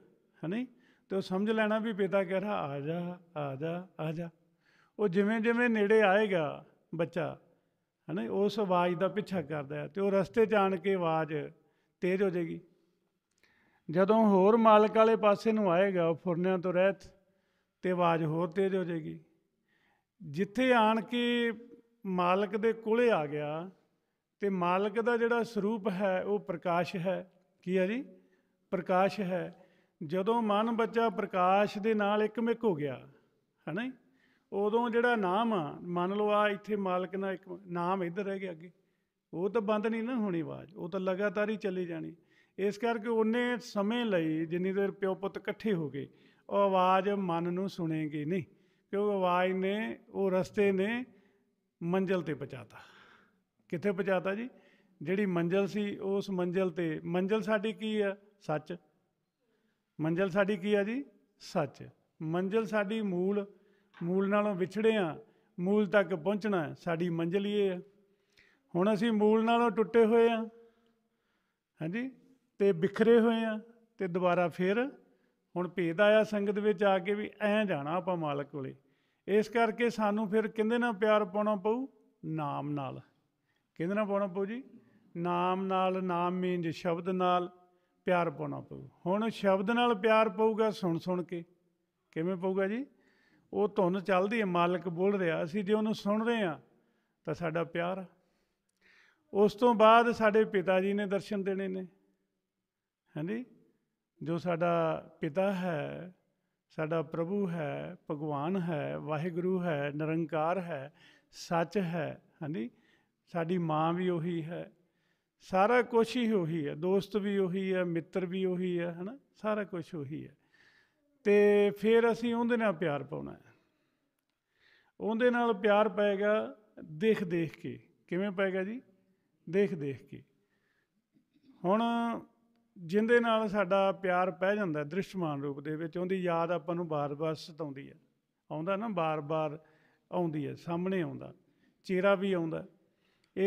ਹਨੀ ਤੇ ਉਹ ਸਮਝ ਲੈਣਾ ਵੀ ਪਿਤਾ ਕਹਿ ਰਿਹਾ ਆ ਜਾ ਆ ਜਾ ਆ ਜਾ ਉਹ ਜਿਵੇਂ ਜਿਵੇਂ ਨੇੜੇ ਆਏਗਾ ਬੱਚਾ ਹਨਾ ਉਸ ਆਵਾਜ਼ ਦਾ ਪਿੱਛਾ ਕਰਦਾ ਹੈ ਤੇ ਉਹ ਰਸਤੇ ਜਾਣ ਕੇ ਆਵਾਜ਼ ਤੇਜ਼ ਹੋ ਜਾਏਗੀ ਜਦੋਂ ਹੋਰ ਮਾਲਕ ਵਾਲੇ ਪਾਸੇ ਨੂੰ ਆਏਗਾ ਉਹ ਫੁਰਨਿਆਂ ਤੋਂ ਰਹਿਤ ਤੇ ਆਵਾਜ਼ ਹੋਰ ਤੇਜ਼ ਹੋ ਜਾਏਗੀ ਜਿੱਥੇ ਆਣ ਕੇ ਮਾਲਕ ਦੇ ਕੋਲੇ ਆ ਗਿਆ ਤੇ ਮਾਲਕ ਦਾ ਜਿਹੜਾ ਸਰੂਪ ਹੈ ਉਹ ਪ੍ਰਕਾਸ਼ ਹੈ ਕੀ ਹੈ ਜੀ ਪ੍ਰਕਾਸ਼ ਹੈ ਜਦੋਂ ਮਨ ਬੱਚਾ ਪ੍ਰਕਾਸ਼ ਦੇ ਨਾਲ ਇੱਕਮਿਕ ਹੋ ਗਿਆ ਹੈ ਨਾ ਉਦੋਂ ਜਿਹੜਾ ਨਾਮ ਆ ਮੰਨ ਲਓ ਆ ਇੱਥੇ ਮਾਲਕ ਨਾਲ ਇੱਕ ਨਾਮ ਇੱਧਰ ਰਹਿ ਗਿਆ ਅੱਗੇ ਉਹ ਤਾਂ ਬੰਦ ਨਹੀਂ ਨਾ ਹੋਣੀ ਆਵਾਜ਼ ਉਹ ਤਾਂ ਲਗਾਤਾਰ ਹੀ ਚੱਲੀ ਜਾਣੀ ਇਸ ਕਰਕੇ ਉਹਨੇ ਸਮੇਂ ਲਈ ਜਿੰਨੀ ਦੇਰ ਪਿਓ ਪੁੱਤ ਇਕੱਠੇ ਹੋ ਗਏ ਉਹ ਆਵਾਜ਼ ਮਨ ਨੂੰ ਸੁਣੇਗੀ ਨਹੀਂ ਕਿਉਂਕਿ ਆਵਾਜ਼ ਨੇ ਉਹ ਰਸਤੇ ਨੇ ਮੰਜ਼ਲ ਤੇ ਪਹੁੰਚਾਤਾ ਕਿੱਥੇ ਪਹੁੰਚਾਤਾ ਜੀ ਜਿਹੜੀ ਮੰਜ਼ਲ ਸੀ ਉਸ ਮੰਜ਼ਲ ਤੇ ਮੰਜ਼ਲ ਸਾਡੀ ਕੀ ਆ ਸੱਚ ਮੰਜ਼ਲ ਸਾਡੀ ਕੀ ਆ ਜੀ ਸੱਚ ਮੰਜ਼ਲ ਸਾਡੀ ਮੂਲ ਮੂਲ ਨਾਲੋਂ ਵਿਛੜੇ ਆ ਮੂਲ ਤੱਕ ਪਹੁੰਚਣਾ ਸਾਡੀ ਮੰਜ਼ਲ ਹੀ ਆ ਹੁਣ ਅਸੀਂ ਮੂਲ ਨਾਲੋਂ ਟੁੱਟੇ ਹੋਏ ਆ ਹਾਂਜੀ ਤੇ ਵਿਖਰੇ ਹੋਏ ਆ ਤੇ ਦੁਬਾਰਾ ਫੇਰ ਹੁਣ ਭੇਦ ਆਇਆ ਸੰਗਤ ਵਿੱਚ ਆ ਕੇ ਵੀ ਐਂ ਜਾਣਾ ਆਪਾਂ ਮਾਲਕ ਕੋਲੇ ਇਸ ਕਰਕੇ ਸਾਨੂੰ ਫਿਰ ਕਿੰਦੇ ਨਾਲ ਪਿਆਰ ਪਾਉਣਾ ਪਊ ਨਾਮ ਨਾਲ ਕਿਹਦੇ ਨਾਲ ਪਾਉਣਾ ਪਊ ਜੀ ਨਾਮ ਨਾਲ ਨਾਮ ਮੀਨਜ ਸ਼ਬਦ ਨਾਲ ਪਿਆਰ ਪਾਉਣਾ ਪਊ ਹੁਣ ਸ਼ਬਦ ਨਾਲ ਪਿਆਰ ਪਊਗਾ ਸੁਣ ਸੁਣ ਕੇ ਕਿਵੇਂ ਪਊਗਾ ਜੀ ਉਹ ਧੁਨ ਚੱਲਦੀ ਹੈ ਮਾਲਕ ਬੋਲ ਰਿਹਾ ਅਸੀਂ ਜੇ ਉਹਨੂੰ ਸੁਣ ਰਹੇ ਆ ਤਾਂ ਸਾਡਾ ਪਿਆਰ ਉਸ ਤੋਂ ਬਾਅਦ ਸਾਡੇ ਪਿਤਾ ਜੀ ਨੇ ਦਰਸ਼ਨ ਦੇਣੇ ਨੇ ਹਾਂਜੀ ਜੋ ਸਾਡਾ ਪਿਤਾ ਹੈ ਸਾਡਾ ਪ੍ਰਭੂ ਹੈ ਭਗਵਾਨ ਹੈ ਵਾਹਿਗੁਰੂ ਹੈ ਨਿਰੰਕਾਰ ਹੈ ਸੱਚ ਹੈ ਹਾਂਜੀ ਸਾਡੀ ਮਾਂ ਵੀ ਉਹੀ ਹੈ ਸਾਰਾ ਕੁਝ ਹੀ ਉਹੀ ਹੈ ਦੋਸਤ ਵੀ ਉਹੀ ਹੈ ਮਿੱਤਰ ਵੀ ਉਹੀ ਹੈ ਹਨਾ ਸਾਰਾ ਕੁਝ ਉਹੀ ਹੈ ਤੇ ਫਿਰ ਅਸੀਂ ਉਹਦੇ ਨਾਲ ਪਿਆਰ ਪਾਉਣਾ ਹੈ ਉਹਦੇ ਨਾਲ ਪਿਆਰ ਪਏਗਾ ਦੇਖ ਦੇਖ ਕੇ ਕਿਵੇਂ ਪਏਗਾ ਜੀ ਦੇਖ ਦੇਖ ਕੇ ਹੁਣ ਜਿੰਦੇ ਨਾਲ ਸਾਡਾ ਪਿਆਰ ਪੈ ਜਾਂਦਾ ਦ੍ਰਿਸ਼ਮਾਨ ਰੂਪ ਦੇ ਵਿੱਚ ਉਹਦੀ ਯਾਦ ਆਪਾਂ ਨੂੰ ਬਾਰ-ਬਾਰ ਸਤਾਉਂਦੀ ਹੈ ਆਉਂਦਾ ਨਾ ਬਾਰ-ਬਾਰ ਆਉਂਦੀ ਹੈ ਸਾਹਮਣੇ ਆਉਂਦਾ ਚਿਹਰਾ ਵੀ ਆਉਂਦਾ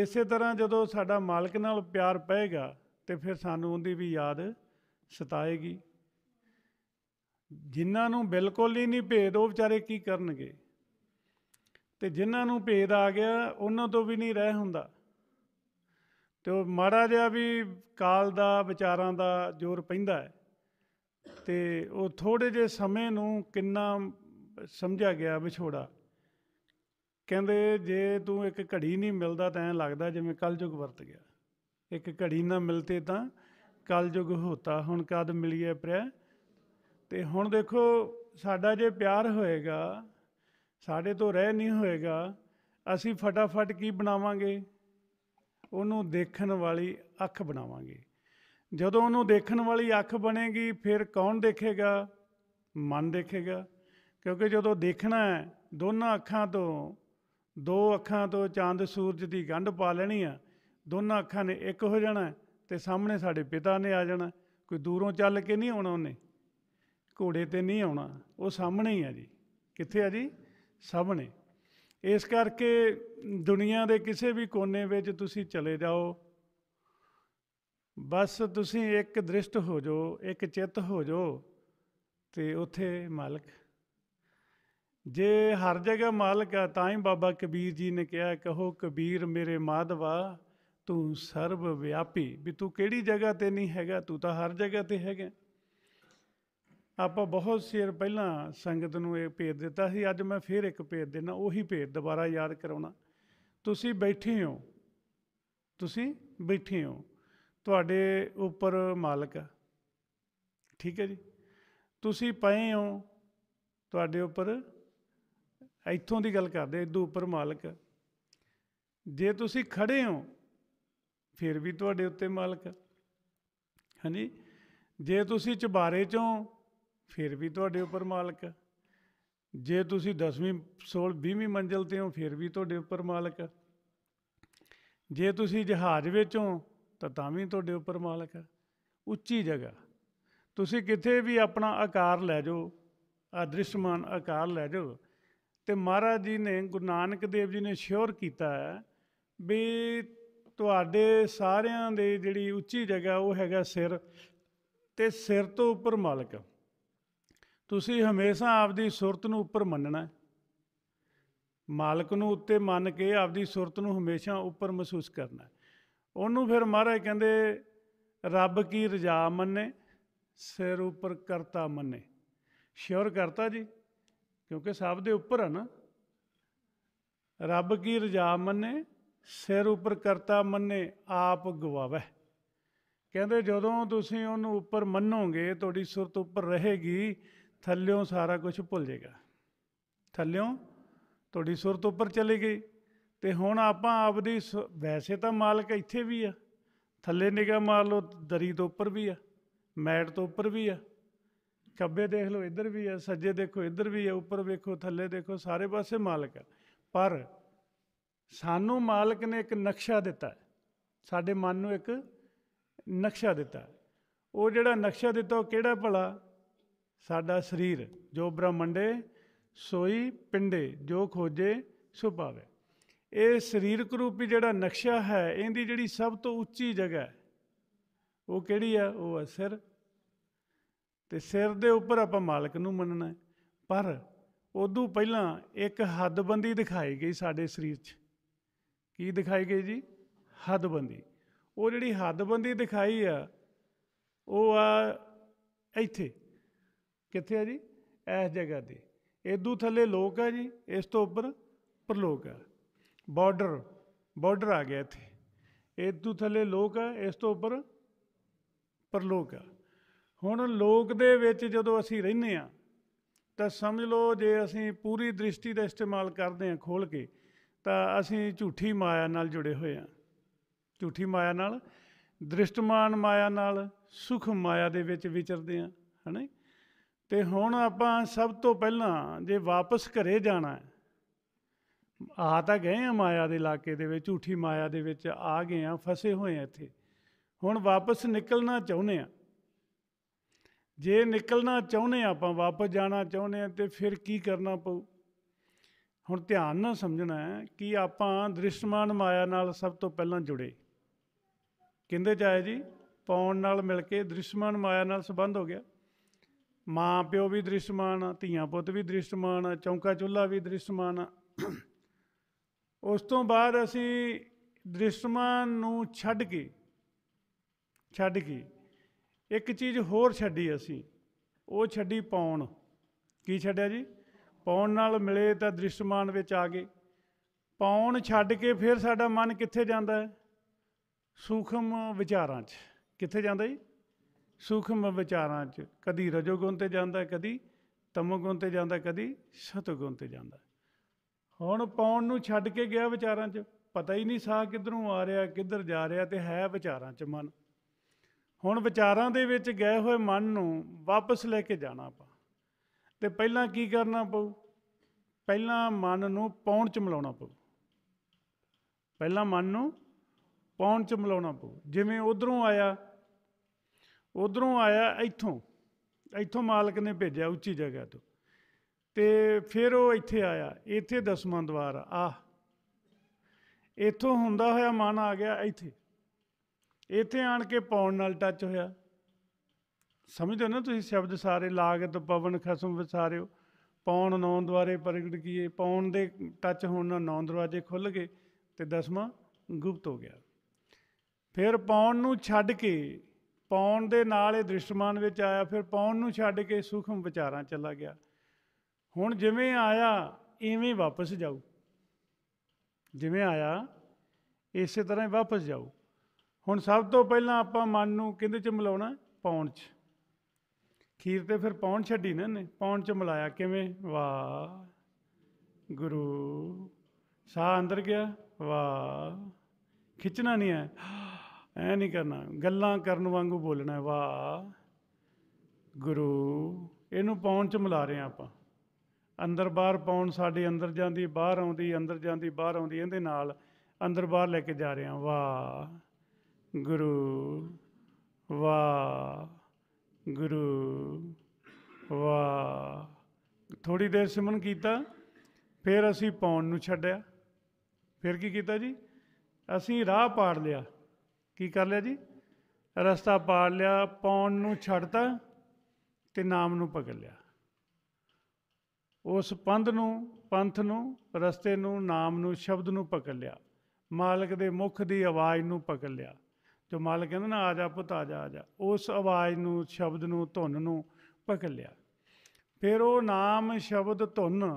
ਇਸੇ ਤਰ੍ਹਾਂ ਜਦੋਂ ਸਾਡਾ ਮਾਲਕ ਨਾਲ ਪਿਆਰ ਪਏਗਾ ਤੇ ਫਿਰ ਸਾਨੂੰ ਉਹਦੀ ਵੀ ਯਾਦ ਸਤਾਏਗੀ ਜਿਨ੍ਹਾਂ ਨੂੰ ਬਿਲਕੁਲ ਹੀ ਨਹੀਂ ਭੇਦ ਉਹ ਵਿਚਾਰੇ ਕੀ ਕਰਨਗੇ ਤੇ ਜਿਨ੍ਹਾਂ ਨੂੰ ਭੇਦ ਆ ਗਿਆ ਉਹਨਾਂ ਤੋਂ ਵੀ ਨਹੀਂ ਰਹਿ ਹੁੰਦਾ ਤੇ ਉਹ ਮਾੜਾ ਜਿਹਾ ਵੀ ਕਾਲ ਦਾ ਵਿਚਾਰਾਂ ਦਾ ਜ਼ੋਰ ਪੈਂਦਾ ਹੈ ਤੇ ਉਹ ਥੋੜੇ ਜੇ ਸਮੇਂ ਨੂੰ ਕਿੰਨਾ ਸਮਝਿਆ ਗਿਆ ਵਿਛੋੜਾ ਕਹਿੰਦੇ ਜੇ ਤੂੰ ਇੱਕ ਘੜੀ ਨਹੀਂ ਮਿਲਦਾ ਤਾਂ ਐਂ ਲੱਗਦਾ ਜਿਵੇਂ ਕਲਯੁਗ ਵਰਤ ਗਿਆ ਇੱਕ ਘੜੀ ਨਾ ਮਿਲਤੇ ਤਾਂ ਕਲਯੁਗ ਹੋਤਾ ਹੁਣ ਕਦ ਮਿਲੀਏ ਪ੍ਰਿਆ ਤੇ ਹੁਣ ਦੇਖੋ ਸਾਡਾ ਜੇ ਪਿਆਰ ਹੋਏਗਾ ਸਾਡੇ ਤੋਂ ਰਹਿ ਨਹੀਂ ਹੋਏਗਾ ਅਸੀਂ ਫਟਾਫਟ ਕੀ ਬਣਾਵਾਂਗੇ ਉਹਨੂੰ ਦੇਖਣ ਵਾਲੀ ਅੱਖ ਬਣਾਵਾਂਗੇ ਜਦੋਂ ਉਹਨੂੰ ਦੇਖਣ ਵਾਲੀ ਅੱਖ ਬਣੇਗੀ ਫਿਰ ਕੌਣ ਦੇਖੇਗਾ ਮਨ ਦੇਖੇਗਾ ਕਿਉਂਕਿ ਜਦੋਂ ਦੇਖਣਾ ਹੈ ਦੋਨਾਂ ਅੱਖਾਂ ਤੋਂ ਦੋ ਅੱਖਾਂ ਤੋਂ ਚੰਦ ਸੂਰਜ ਦੀ ਗੰਢ ਪਾ ਲੈਣੀ ਆ ਦੋਨਾਂ ਅੱਖਾਂ ਨੇ ਇੱਕ ਹੋ ਜਾਣਾ ਤੇ ਸਾਹਮਣੇ ਸਾਡੇ ਪਿਤਾ ਨੇ ਆ ਜਾਣਾ ਕੋਈ ਦੂਰੋਂ ਚੱਲ ਕੇ ਨਹੀਂ ਆਉਣਾ ਉਹਨੇ ਘੋੜੇ ਤੇ ਨਹੀਂ ਆਉਣਾ ਉਹ ਸਾਹਮਣੇ ਹੀ ਆ ਜੀ ਕਿੱਥੇ ਆ ਜੀ ਸਾਹਮਣੇ ਇਸ ਕਰਕੇ ਦੁਨੀਆ ਦੇ ਕਿਸੇ ਵੀ ਕੋਨੇ ਵਿੱਚ ਤੁਸੀਂ ਚਲੇ ਜਾਓ ਬਸ ਤੁਸੀਂ ਇੱਕ ਦ੍ਰਿਸ਼ਟ ਹੋ ਜਾਓ ਇੱਕ ਚਿੱਤ ਹੋ ਜਾਓ ਤੇ ਉਥੇ ਮਾਲਕ ਜੇ ਹਰ ਜਗ੍ਹਾ ਮਾਲਕ ਆ ਤਾਂ ਹੀ ਬਾਬਾ ਕਬੀਰ ਜੀ ਨੇ ਕਿਹਾ ਕਹੋ ਕਬੀਰ ਮੇਰੇ ਮਾਧਵਾ ਤੂੰ ਸਰਬ ਵਿਆਪੀ ਵੀ ਤੂੰ ਕਿਹੜੀ ਜਗ੍ਹਾ ਤੇ ਨਹੀਂ ਹੈਗਾ ਤੂੰ ਤਾਂ ਹਰ ਜਗ੍ਹਾ ਤੇ ਹੈਗਾ ਆਪਾਂ ਬਹੁਤ ਸਿਰ ਪਹਿਲਾਂ ਸੰਗਤ ਨੂੰ ਇਹ ਭੇਦ ਦਿੱਤਾ ਸੀ ਅੱਜ ਮੈਂ ਫੇਰ ਇੱਕ ਭੇਦ ਦੇਣਾ ਉਹੀ ਭੇਦ ਦੁਬਾਰਾ ਯਾਦ ਕਰਾਉਣਾ ਤੁਸੀਂ ਬੈਠੇ ਹੋ ਤੁਸੀਂ ਬੈਠੇ ਹੋ ਤੁਹਾਡੇ ਉੱਪਰ ਮਾਲਕ ਹੈ ਠੀਕ ਹੈ ਜੀ ਤੁਸੀਂ ਪਏ ਹੋ ਤੁਹਾਡੇ ਉੱਪਰ ਇੱਥੋਂ ਦੀ ਗੱਲ ਕਰਦੇ ਇਦੋਂ ਉੱਪਰ ਮਾਲਕ ਜੇ ਤੁਸੀਂ ਖੜੇ ਹੋ ਫਿਰ ਵੀ ਤੁਹਾਡੇ ਉੱਤੇ ਮਾਲਕ ਹਾਂਜੀ ਜੇ ਤੁਸੀਂ ਚਬਾਰੇ ਚੋਂ ਫਿਰ ਵੀ ਤੁਹਾਡੇ ਉੱਪਰ ਮਾਲਕ ਜੇ ਤੁਸੀਂ 10ਵੀਂ ਸੋਲ 20ਵੀਂ ਮੰਜ਼ਲ ਤੇ ਹੋ ਫਿਰ ਵੀ ਤੁਹਾਡੇ ਉੱਪਰ ਮਾਲਕ ਜੇ ਤੁਸੀਂ ਜਹਾਜ਼ ਵਿੱਚ ਹੋ ਤਾਂ ਤਾਂ ਵੀ ਤੁਹਾਡੇ ਉੱਪਰ ਮਾਲਕ ਉੱਚੀ ਜਗ੍ਹਾ ਤੁਸੀਂ ਕਿਤੇ ਵੀ ਆਪਣਾ ਆਕਾਰ ਲੈ ਜਾਓ ਅਦ੍ਰਿਸ਼ਮਾਨ ਆਕਾਰ ਲੈ ਜਾਓ ਤੇ ਮਹਾਰਾਜ ਜੀ ਨੇ ਗੁਰੂ ਨਾਨਕ ਦੇਵ ਜੀ ਨੇ ਸ਼ੋਰ ਕੀਤਾ ਹੈ ਵੀ ਤੁਹਾਡੇ ਸਾਰਿਆਂ ਦੇ ਜਿਹੜੀ ਉੱਚੀ ਜਗ੍ਹਾ ਉਹ ਹੈਗਾ ਸਿਰ ਤੇ ਸਿਰ ਤੋਂ ਉੱਪਰ ਮਾਲਕ ਤੁਸੀਂ ਹਮੇਸ਼ਾ ਆਪਦੀ ਸੁਰਤ ਨੂੰ ਉੱਪਰ ਮੰਨਣਾ ਹੈ ਮਾਲਕ ਨੂੰ ਉੱਤੇ ਮੰਨ ਕੇ ਆਪਦੀ ਸੁਰਤ ਨੂੰ ਹਮੇਸ਼ਾ ਉੱਪਰ ਮਹਿਸੂਸ ਕਰਨਾ ਉਹਨੂੰ ਫਿਰ ਮਹਾਰਾਜ ਕਹਿੰਦੇ ਰੱਬ ਕੀ ਰਜਾ ਮੰਨੇ ਸਿਰ ਉੱਪਰ ਕਰਤਾ ਮੰਨੇ ਸ਼ੋਰ ਕਰਤਾ ਜੀ ਕਿਉਂਕਿ ਸਭ ਦੇ ਉੱਪਰ ਆ ਨਾ ਰੱਬ ਕੀ ਰਜਾ ਮੰਨੇ ਸਿਰ ਉੱਪਰ ਕਰਤਾ ਮੰਨੇ ਆਪ ਗਵਾਵੇ ਕਹਿੰਦੇ ਜਦੋਂ ਤੁਸੀਂ ਉਹਨੂੰ ਉੱਪਰ ਮੰਨੋਗੇ ਤੁਹਾਡੀ ਸੁਰਤ ਉੱਪਰ ਰਹੇਗੀ ਥੱਲਿਓਂ ਸਾਰਾ ਕੁਝ ਭੁੱਲ ਜਾਏਗਾ ਥੱਲਿਓਂ ਤੁਹਾਡੀ ਸੁਰਤ ਉੱਪਰ ਚਲੀ ਗਈ ਤੇ ਹੁਣ ਆਪਾਂ ਆਪਦੀ ਵੈਸੇ ਤਾਂ ਮਾਲਕ ਇੱਥੇ ਵੀ ਆ ਥੱਲੇ ਨਿਗਾ ਮਾਰ ਲਓ ਦਰੀ ਤੋਂ ਉੱਪਰ ਵੀ ਆ ਮੈਟ ਤੋਂ ਉੱਪਰ ਵੀ ਆ ਖੱਬੇ ਦੇਖ ਲਓ ਇੱਧਰ ਵੀ ਆ ਸੱਜੇ ਦੇਖੋ ਇੱਧਰ ਵੀ ਆ ਉੱਪਰ ਵੇਖੋ ਥੱਲੇ ਦੇਖੋ ਸਾਰੇ ਪਾਸੇ ਮਾਲਕ ਆ ਪਰ ਸਾਨੂੰ ਮਾਲਕ ਨੇ ਇੱਕ ਨਕਸ਼ਾ ਦਿੱਤਾ ਸਾਡੇ ਮਨ ਨੂੰ ਇੱਕ ਨਕਸ਼ਾ ਦਿੱਤਾ ਉਹ ਜਿਹੜਾ ਨਕਸ਼ਾ ਦਿੱਤਾ ਉਹ ਕਿਹੜਾ ਭਲਾ ਸਾਡਾ ਸਰੀਰ ਜੋ ਬ੍ਰਹਮੰਡੇ ਸੋਈ ਪਿੰਡੇ ਜੋ ਖੋਜੇ ਸੋ ਪਾਵੇ ਇਹ ਸਰੀਰਕ ਰੂਪੀ ਜਿਹੜਾ ਨਕਸ਼ਾ ਹੈ ਇਹਦੀ ਜਿਹੜੀ ਸਭ ਤੋਂ ਉੱਚੀ ਜਗ੍ਹਾ ਉਹ ਕਿਹੜੀ ਆ ਉਹ ਆ ਸਿਰ ਤੇ ਸਿਰ ਦੇ ਉੱਪਰ ਆਪਾਂ ਮਾਲਕ ਨੂੰ ਮੰਨਣਾ ਹੈ ਪਰ ਉਦੋਂ ਪਹਿਲਾਂ ਇੱਕ ਹੱਦਬੰਦੀ ਦਿਖਾਈ ਗਈ ਸਾਡੇ ਸਰੀਰ 'ਚ ਕੀ ਦਿਖਾਈ ਗਈ ਜੀ ਹੱਦਬੰਦੀ ਉਹ ਜਿਹੜੀ ਹੱਦਬੰਦੀ ਦਿਖਾਈ ਆ ਉਹ ਆ ਇੱਥੇ ਕਿੱਥੇ ਆ ਜੀ ਇਸ ਜਗ੍ਹਾ ਤੇ ਇਦੋਂ ਥੱਲੇ ਲੋਕ ਹੈ ਜੀ ਇਸ ਤੋਂ ਉੱਪਰ ਪ੍ਰਲੋਕ ਹੈ ਬਾਰਡਰ ਬਾਰਡਰ ਆ ਗਿਆ ਇੱਥੇ ਇਦੋਂ ਥੱਲੇ ਲੋਕ ਹੈ ਇਸ ਤੋਂ ਉੱਪਰ ਪ੍ਰਲੋਕ ਹੈ ਹੁਣ ਲੋਕ ਦੇ ਵਿੱਚ ਜਦੋਂ ਅਸੀਂ ਰਹਿੰਦੇ ਆ ਤਾਂ ਸਮਝ ਲਓ ਜੇ ਅਸੀਂ ਪੂਰੀ ਦ੍ਰਿਸ਼ਟੀ ਦਾ ਇਸਤੇਮਾਲ ਕਰਦੇ ਆ ਖੋਲ ਕੇ ਤਾਂ ਅਸੀਂ ਝੂਠੀ ਮਾਇਆ ਨਾਲ ਜੁੜੇ ਹੋਏ ਆ ਝੂਠੀ ਮਾਇਆ ਨਾਲ ਦ੍ਰਿਸ਼ਟਮਾਨ ਮਾਇਆ ਨਾਲ ਸੁਖ ਮਾਇਆ ਦੇ ਵਿੱਚ ਵਿਚਰਦੇ ਆ ਹਨਾ ਤੇ ਹੁਣ ਆਪਾਂ ਸਭ ਤੋਂ ਪਹਿਲਾਂ ਜੇ ਵਾਪਸ ਘਰੇ ਜਾਣਾ ਹੈ ਆ ਤਾਂ ਗਏ ਆ ਮਾਇਆ ਦੇ ਇਲਾਕੇ ਦੇ ਵਿੱਚ ਝੂਠੀ ਮਾਇਆ ਦੇ ਵਿੱਚ ਆ ਗਏ ਆ ਫਸੇ ਹੋਏ ਆ ਇੱਥੇ ਹੁਣ ਵਾਪਸ ਨਿਕਲਣਾ ਚਾਹੁੰਦੇ ਆ ਜੇ ਨਿਕਲਣਾ ਚਾਹੁੰਦੇ ਆ ਆਪਾਂ ਵਾਪਸ ਜਾਣਾ ਚਾਹੁੰਦੇ ਆ ਤੇ ਫਿਰ ਕੀ ਕਰਨਾ ਪਊ ਹੁਣ ਧਿਆਨ ਨਾਲ ਸਮਝਣਾ ਕਿ ਆਪਾਂ ਦ੍ਰਿਸ਼ਮਾਨ ਮਾਇਆ ਨਾਲ ਸਭ ਤੋਂ ਪਹਿਲਾਂ ਜੁੜੇ ਕਿੰਦੇ ਚ ਆਏ ਜੀ ਪੌਣ ਨਾਲ ਮਿਲ ਕੇ ਦ੍ਰਿਸ਼ਮਾਨ ਮਾਇਆ ਨਾਲ ਸੰਬੰਧ ਹੋ ਗਿਆ ਮਾਂ ਪਿਓ ਵੀ ਦ੍ਰਿਸ਼ਮਾਨ ਧੀਆਂ ਪੁੱਤ ਵੀ ਦ੍ਰਿਸ਼ਮਾਨ ਚੌਂਕਾ ਚੁੱਲਾ ਵੀ ਦ੍ਰਿਸ਼ਮਾਨ ਉਸ ਤੋਂ ਬਾਅਦ ਅਸੀਂ ਦ੍ਰਿਸ਼ਮਾਨ ਨੂੰ ਛੱਡ ਕੇ ਛੱਡ ਕੇ ਇੱਕ ਚੀਜ਼ ਹੋਰ ਛੱਡੀ ਅਸੀਂ ਉਹ ਛੱਡੀ ਪੌਣ ਕੀ ਛੱਡਿਆ ਜੀ ਪੌਣ ਨਾਲ ਮਿਲੇ ਤਾਂ ਦ੍ਰਿਸ਼ਮਾਨ ਵਿੱਚ ਆ ਗਏ ਪੌਣ ਛੱਡ ਕੇ ਫਿਰ ਸਾਡਾ ਮਨ ਕਿੱਥੇ ਜਾਂਦਾ ਹੈ ਸੂਖਮ ਵਿਚਾਰਾਂ 'ਚ ਕਿੱਥੇ ਜਾਂਦਾ ਜੀ ਸੂਖਮ ਵਿਚਾਰਾਂ 'ਚ ਕਦੀ ਰਜੋਗੁਣ ਤੇ ਜਾਂਦਾ ਕਦੀ ਤਮੋਗੁਣ ਤੇ ਜਾਂਦਾ ਕਦੀ ਸਤਗੁਣ ਤੇ ਜਾਂਦਾ ਹੁਣ ਪਾਉਣ ਨੂੰ ਛੱਡ ਕੇ ਗਿਆ ਵਿਚਾਰਾਂ 'ਚ ਪਤਾ ਹੀ ਨਹੀਂ ਸਾਹ ਕਿੱਧਰੋਂ ਆ ਰਿਹਾ ਕਿੱਧਰ ਜਾ ਰਿਹਾ ਤੇ ਹੈ ਵਿਚਾਰਾਂ 'ਚ ਮਨ ਹੁਣ ਵਿਚਾਰਾਂ ਦੇ ਵਿੱਚ ਗਏ ਹੋਏ ਮਨ ਨੂੰ ਵਾਪਸ ਲੈ ਕੇ ਜਾਣਾ ਆਪਾਂ ਤੇ ਪਹਿਲਾਂ ਕੀ ਕਰਨਾ ਪਊ ਪਹਿਲਾਂ ਮਨ ਨੂੰ ਪੌਣ 'ਚ ਮਿਲਾਉਣਾ ਪਊ ਪਹਿਲਾਂ ਮਨ ਨੂੰ ਪੌਣ 'ਚ ਮਿਲਾਉਣਾ ਪਊ ਜਿਵੇਂ ਉਧਰੋਂ ਆਇਆ ਉਧਰੋਂ ਆਇਆ ਇੱਥੋਂ ਇੱਥੋਂ ਮਾਲਕ ਨੇ ਭੇਜਿਆ ਉੱਚੀ ਜਗ੍ਹਾ ਤੋਂ ਤੇ ਫਿਰ ਉਹ ਇੱਥੇ ਆਇਆ ਇੱਥੇ ਦਸਮਾਂ ਦਵਾਰ ਆ ਇੱਥੋਂ ਹੁੰਦਾ ਹੋਇਆ ਮਨ ਆ ਗਿਆ ਇੱਥੇ ਇੱਥੇ ਆਣ ਕੇ ਪੌਣ ਨਾਲ ਟੱਚ ਹੋਇਆ ਸਮਝਦੇ ਹੋ ਨਾ ਤੁਸੀਂ ਸ਼ਬਦ ਸਾਰੇ ਲਾਗਤ ਪਵਨ ਖਸਮ ਵਿਸਾਰਿਓ ਪੌਣ ਨੌ ਦਵਾਰੇ ਪ੍ਰਗਟ ਕੀਏ ਪੌਣ ਦੇ ਟੱਚ ਹੋਣ ਨਾਲ ਨੌ ਦਰਵਾਜ਼ੇ ਖੁੱਲ ਗਏ ਤੇ ਦਸਮਾਂ ਗੁਪਤ ਹੋ ਗਿਆ ਫਿਰ ਪੌਣ ਨੂੰ ਛੱਡ ਕੇ ਪੌਣ ਦੇ ਨਾਲ ਇਹ ਦ੍ਰਿਸ਼ਮਾਨ ਵਿੱਚ ਆਇਆ ਫਿਰ ਪੌਣ ਨੂੰ ਛੱਡ ਕੇ ਸੂਖਮ ਵਿਚਾਰਾਂ ਚਲਾ ਗਿਆ ਹੁਣ ਜਿਵੇਂ ਆਇਆ ਇਵੇਂ ਵਾਪਸ ਜਾਉ ਜਿਵੇਂ ਆਇਆ ਇਸੇ ਤਰ੍ਹਾਂ ਹੀ ਵਾਪਸ ਜਾਉ ਹੁਣ ਸਭ ਤੋਂ ਪਹਿਲਾਂ ਆਪਾਂ ਮਨ ਨੂੰ ਕਿੰਦੇ ਚ ਮਿਲਾਉਣਾ ਪੌਣ ਚ ਖੀਰ ਤੇ ਫਿਰ ਪੌਣ ਛੱਡੀ ਨਾ ਨੇ ਪੌਣ ਚ ਮਿਲਾਇਆ ਕਿਵੇਂ ਵਾਹ ਗੁਰੂ ਸਾਹ ਅੰਦਰ ਗਿਆ ਵਾਹ ਖਿੱਚਣਾ ਨਹੀਂ ਹੈ ਐ ਨਹੀਂ ਕਰਨਾ ਗੱਲਾਂ ਕਰਨ ਵਾਂਗੂ ਬੋਲਣਾ ਵਾਹ ਗੁਰੂ ਇਹਨੂੰ ਪੌਣ ਚ ਮਿਲਾ ਰਹੇ ਆਪਾਂ ਅੰਦਰ ਬਾਹਰ ਪੌਣ ਸਾਡੇ ਅੰਦਰ ਜਾਂਦੀ ਬਾਹਰ ਆਉਂਦੀ ਅੰਦਰ ਜਾਂਦੀ ਬਾਹਰ ਆਉਂਦੀ ਇਹਦੇ ਨਾਲ ਅੰਦਰ ਬਾਹਰ ਲੈ ਕੇ ਜਾ ਰਹੇ ਆ ਵਾਹ ਗੁਰੂ ਵਾਹ ਗੁਰੂ ਵਾਹ ਥੋੜੀ ਦੇਰ ਸਿਮਨ ਕੀਤਾ ਫਿਰ ਅਸੀਂ ਪੌਣ ਨੂੰ ਛੱਡਿਆ ਫਿਰ ਕੀ ਕੀਤਾ ਜੀ ਅਸੀਂ ਰਾਹ ਪਾੜ ਲਿਆ ਕੀ ਕਰ ਲਿਆ ਜੀ ਰਸਤਾ ਪਾੜ ਲਿਆ ਪੌਣ ਨੂੰ ਛੱਡਤਾ ਤੇ ਨਾਮ ਨੂੰ ਪਕੜ ਲਿਆ ਉਸ ਪੰਧ ਨੂੰ ਪੰਥ ਨੂੰ ਰਸਤੇ ਨੂੰ ਨਾਮ ਨੂੰ ਸ਼ਬਦ ਨੂੰ ਪਕੜ ਲਿਆ ਮਾਲਕ ਦੇ ਮੁਖ ਦੀ ਆਵਾਜ਼ ਨੂੰ ਪਕੜ ਲਿਆ ਜੋ ਮਾਲਕ ਕਹਿੰਦਾ ਨਾ ਆ ਜਾ ਪੁੱਤ ਆ ਜਾ ਆ ਜਾ ਉਸ ਆਵਾਜ਼ ਨੂੰ ਸ਼ਬਦ ਨੂੰ ਧੁਨ ਨੂੰ ਪਕੜ ਲਿਆ ਫਿਰ ਉਹ ਨਾਮ ਸ਼ਬਦ ਧੁਨ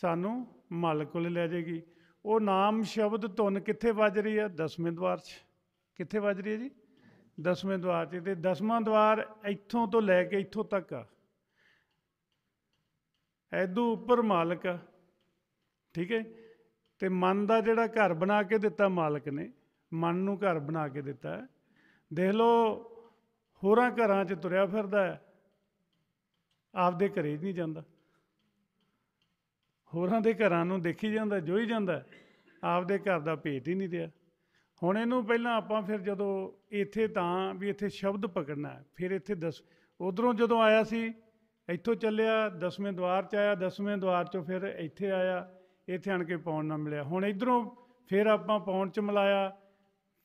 ਸਾਨੂੰ ਮਾਲਕ ਕੋਲ ਲੈ ਜਾਏਗੀ ਉਹ ਨਾਮ ਸ਼ਬਦ ਧੁਨ ਕਿੱਥੇ ਵੱਜ ਰਹੀ ਹੈ ਦਸਵੇਂ ਦਵਾਰ 'ਚ ਕਿੱਥੇ ਵੱਜ ਰਹੀ ਹੈ ਜੀ ਦਸਵੇਂ ਦਵਾਰ ਤੇ ਤੇ ਦਸਵਾਂ ਦਵਾਰ ਇੱਥੋਂ ਤੋਂ ਲੈ ਕੇ ਇੱਥੋਂ ਤੱਕ ਆ ਐਦੋਂ ਉੱਪਰ ਮਾਲਕ ਆ ਠੀਕ ਹੈ ਤੇ ਮਨ ਦਾ ਜਿਹੜਾ ਘਰ ਬਣਾ ਕੇ ਦਿੱਤਾ ਮਾਲਕ ਨੇ ਮਨ ਨੂੰ ਘਰ ਬਣਾ ਕੇ ਦਿੱਤਾ ਦੇਖ ਲਓ ਹੋਰਾਂ ਘਰਾਂ 'ਚ ਤੁਰਿਆ ਫਿਰਦਾ ਆਪਦੇ ਘਰੇ ਨਹੀਂ ਜਾਂਦਾ ਹੋਰਾਂ ਦੇ ਘਰਾਂ ਨੂੰ ਦੇਖੀ ਜਾਂਦਾ ਜੋ ਹੀ ਜਾਂਦਾ ਆਪਦੇ ਘਰ ਦਾ ਭੇਤ ਹੀ ਨਹੀਂ ਰਿਹਾ ਹੁਣ ਇਹਨੂੰ ਪਹਿਲਾਂ ਆਪਾਂ ਫਿਰ ਜਦੋਂ ਇੱਥੇ ਤਾਂ ਵੀ ਇੱਥੇ ਸ਼ਬਦ ਪਕੜਨਾ ਫਿਰ ਇੱਥੇ ਦਸ ਉਧਰੋਂ ਜਦੋਂ ਆਇਆ ਸੀ ਇੱਥੋਂ ਚੱਲਿਆ ਦਸਵੇਂ ਦਵਾਰ 'ਚ ਆਇਆ ਦਸਵੇਂ ਦਵਾਰ 'ਚੋਂ ਫਿਰ ਇੱਥੇ ਆਇਆ ਇੱਥੇ ਆਣ ਕੇ ਪੌਣ ਨਾ ਮਿਲਿਆ ਹੁਣ ਇਧਰੋਂ ਫਿਰ ਆਪਾਂ ਪੌਣ 'ਚ ਮਿਲਾਇਆ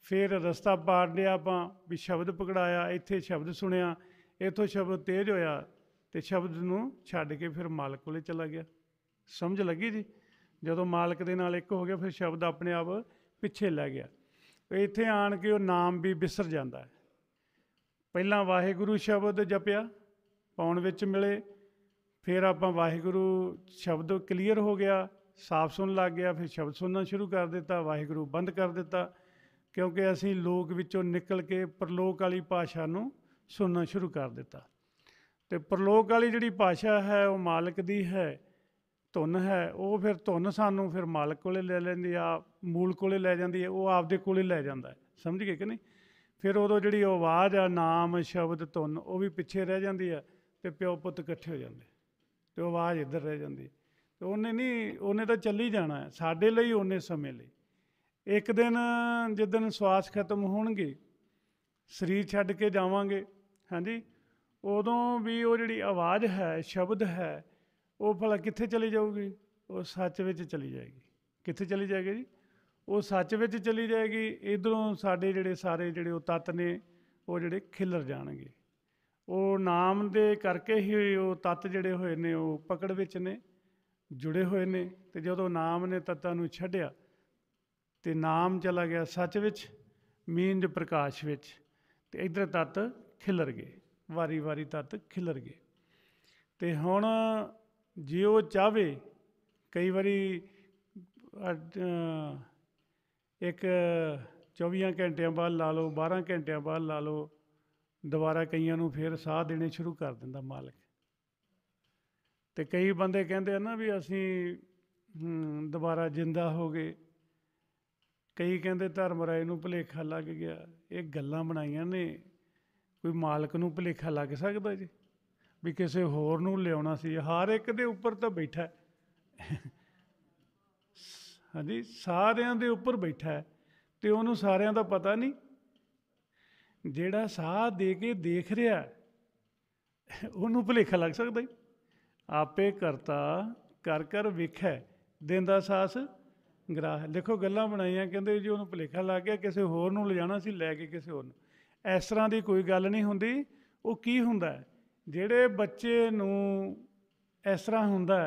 ਫਿਰ ਰਸਤਾ ਪਾੜ ਲਿਆ ਆਪਾਂ ਵੀ ਸ਼ਬਦ ਪਕੜਾਇਆ ਇੱਥੇ ਸ਼ਬਦ ਸੁਣਿਆ ਇੱਥੋਂ ਸ਼ਬਦ ਤੇਜ਼ ਹੋਇਆ ਤੇ ਸ਼ਬਦ ਨੂੰ ਛੱਡ ਕੇ ਫਿਰ ਮਾਲਕ ਕੋਲੇ ਚਲਾ ਗਿਆ ਸਮਝ ਲੱਗੀ ਜੀ ਜਦੋਂ ਮਾਲਕ ਦੇ ਨਾਲ ਇੱਕ ਹੋ ਗਿਆ ਫਿਰ ਸ਼ਬਦ ਆਪਣੇ ਆਪ ਪਿੱਛੇ ਲੈ ਗਿਆ ਇੱਥੇ ਆਣ ਕੇ ਉਹ ਨਾਮ ਵੀ ਵਿਸਰ ਜਾਂਦਾ ਹੈ ਪਹਿਲਾਂ ਵਾਹਿਗੁਰੂ ਸ਼ਬਦ ਜਪਿਆ ਪਾਉਣ ਵਿੱਚ ਮਿਲੇ ਫਿਰ ਆਪਾਂ ਵਾਹਿਗੁਰੂ ਸ਼ਬਦ ਕਲੀਅਰ ਹੋ ਗਿਆ ਸਾਫ਼ ਸੁਣ ਲੱਗ ਗਿਆ ਫਿਰ ਸ਼ਬਦ ਸੁਣਨਾ ਸ਼ੁਰੂ ਕਰ ਦਿੱਤਾ ਵਾਹਿਗੁਰੂ ਬੰਦ ਕਰ ਦਿੱਤਾ ਕਿਉਂਕਿ ਅਸੀਂ ਲੋਕ ਵਿੱਚੋਂ ਨਿਕਲ ਕੇ ਪ੍ਰਲੋਕ ਵਾਲੀ ਭਾਸ਼ਾ ਨੂੰ ਸੁਣਨਾ ਸ਼ੁਰੂ ਕਰ ਦਿੱਤਾ ਤੇ ਪ੍ਰਲੋਕ ਵਾਲੀ ਜਿਹੜੀ ਭਾਸ਼ਾ ਹੈ ਉਹ ਮਾਲਕ ਦੀ ਹੈ ਧੁੰਨ ਹੈ ਉਹ ਫਿਰ ਧੁੰਨ ਸਾਨੂੰ ਫਿਰ ਮਾਲਕ ਕੋਲੇ ਲੈ ਲੈਂਦੀ ਆ ਮੂਲ ਕੋਲੇ ਲੈ ਜਾਂਦੀ ਹੈ ਉਹ ਆਪਦੇ ਕੋਲੇ ਲੈ ਜਾਂਦਾ ਸਮਝ ਗਏ ਕਿ ਨਹੀਂ ਫਿਰ ਉਦੋਂ ਜਿਹੜੀ ਆਵਾਜ਼ ਆ ਨਾਮ ਸ਼ਬਦ ਧੁੰਨ ਉਹ ਵੀ ਪਿੱਛੇ ਰਹਿ ਜਾਂਦੀ ਆ ਤੇ ਪਿਓ ਪੁੱਤ ਇਕੱਠੇ ਹੋ ਜਾਂਦੇ ਤੇ ਆਵਾਜ਼ ਇੱਧਰ ਰਹਿ ਜਾਂਦੀ ਤੇ ਉਹਨੇ ਨਹੀਂ ਉਹਨੇ ਤਾਂ ਚੱਲੀ ਜਾਣਾ ਸਾਡੇ ਲਈ ਉਹਨੇ ਸਮੇਂ ਲਈ ਇੱਕ ਦਿਨ ਜਿੱਦਨ ਸਵਾਸ ਖਤਮ ਹੋਣਗੇ ਸਰੀਰ ਛੱਡ ਕੇ ਜਾਵਾਂਗੇ ਹਾਂਜੀ ਉਦੋਂ ਵੀ ਉਹ ਜਿਹੜੀ ਆਵਾਜ਼ ਹੈ ਸ਼ਬਦ ਹੈ ਉਹ ਭਲਾ ਕਿੱਥੇ ਚਲੀ ਜਾਊਗੀ ਉਹ ਸੱਚ ਵਿੱਚ ਚਲੀ ਜਾਏਗੀ ਕਿੱਥੇ ਚਲੀ ਜਾਏਗੀ ਜੀ ਉਹ ਸੱਚ ਵਿੱਚ ਚਲੀ ਜਾਏਗੀ ਇਧਰੋਂ ਸਾਡੇ ਜਿਹੜੇ ਸਾਰੇ ਜਿਹੜੇ ਉਹ ਤਤ ਨੇ ਉਹ ਜਿਹੜੇ ਖਿਲਰ ਜਾਣਗੇ ਉਹ ਨਾਮ ਦੇ ਕਰਕੇ ਹੀ ਉਹ ਤਤ ਜਿਹੜੇ ਹੋਏ ਨੇ ਉਹ ਪਕੜ ਵਿੱਚ ਨੇ ਜੁੜੇ ਹੋਏ ਨੇ ਤੇ ਜਦੋਂ ਨਾਮ ਨੇ ਤਤਾਂ ਨੂੰ ਛੱਡਿਆ ਤੇ ਨਾਮ ਚਲਾ ਗਿਆ ਸੱਚ ਵਿੱਚ ਮੀਨਜ ਪ੍ਰਕਾਸ਼ ਵਿੱਚ ਤੇ ਇਧਰ ਤਤ ਖਿਲਰ ਗਏ ਵਾਰੀ-ਵਾਰੀ ਤਤ ਖਿਲਰ ਗਏ ਤੇ ਹੁਣ ਜੇ ਉਹ ਚਾਵੇ ਕਈ ਵਾਰੀ ਇੱਕ 24 ਘੰਟਿਆਂ ਬਾਅਦ ਲਾ ਲਓ 12 ਘੰਟਿਆਂ ਬਾਅਦ ਲਾ ਲਓ ਦੁਬਾਰਾ ਕਈਆਂ ਨੂੰ ਫਿਰ ਸਾਹ ਦੇਣੇ ਸ਼ੁਰੂ ਕਰ ਦਿੰਦਾ ਮਾਲਕ ਤੇ ਕਈ ਬੰਦੇ ਕਹਿੰਦੇ ਆ ਨਾ ਵੀ ਅਸੀਂ ਦੁਬਾਰਾ ਜਿੰਦਾ ਹੋ ਗਏ ਕਈ ਕਹਿੰਦੇ ਧਰਮ ਰਾਏ ਨੂੰ ਭੁਲੇਖਾ ਲੱਗ ਗਿਆ ਇਹ ਗੱਲਾਂ ਬਣਾਈਆਂ ਨੇ ਕੋਈ ਮਾਲਕ ਨੂੰ ਭੁਲੇਖਾ ਲੱਗ ਸਕਦਾ ਜੀ ਵੀ ਕਿਸੇ ਹੋਰ ਨੂੰ ਲਿਆਉਣਾ ਸੀ ਹਰ ਇੱਕ ਦੇ ਉੱਪਰ ਤਾਂ ਬੈਠਾ ਹੈ ਹਾਂਜੀ ਸਾਰਿਆਂ ਦੇ ਉੱਪਰ ਬੈਠਾ ਹੈ ਤੇ ਉਹਨੂੰ ਸਾਰਿਆਂ ਦਾ ਪਤਾ ਨਹੀਂ ਜਿਹੜਾ ਸਾਹ ਦੇ ਕੇ ਦੇਖ ਰਿਹਾ ਉਹਨੂੰ ਭੁਲੇਖਾ ਲੱਗ ਸਕਦਾ ਹੈ ਆਪੇ ਕਰਤਾ ਕਰ ਕਰ ਵਿਖੈ ਦਿੰਦਾ ਸਾਸ ਗਰਾਹ ਦੇਖੋ ਗੱਲਾਂ ਬਣਾਈਆਂ ਕਹਿੰਦੇ ਜੀ ਉਹਨੂੰ ਭੁਲੇਖਾ ਲੱਗ ਗਿਆ ਕਿਸੇ ਹੋਰ ਨੂੰ ਲਿਜਾਣਾ ਸੀ ਲੈ ਕੇ ਕਿਸੇ ਹੋਰ ਨੂੰ ਇਸ ਤਰ੍ਹਾਂ ਦੀ ਕੋਈ ਗੱਲ ਨਹੀਂ ਹੁੰਦੀ ਉਹ ਕੀ ਹੁੰਦਾ ਹੈ ਜਿਹੜੇ ਬੱਚੇ ਨੂੰ ਇਸ ਤਰ੍ਹਾਂ ਹੁੰਦਾ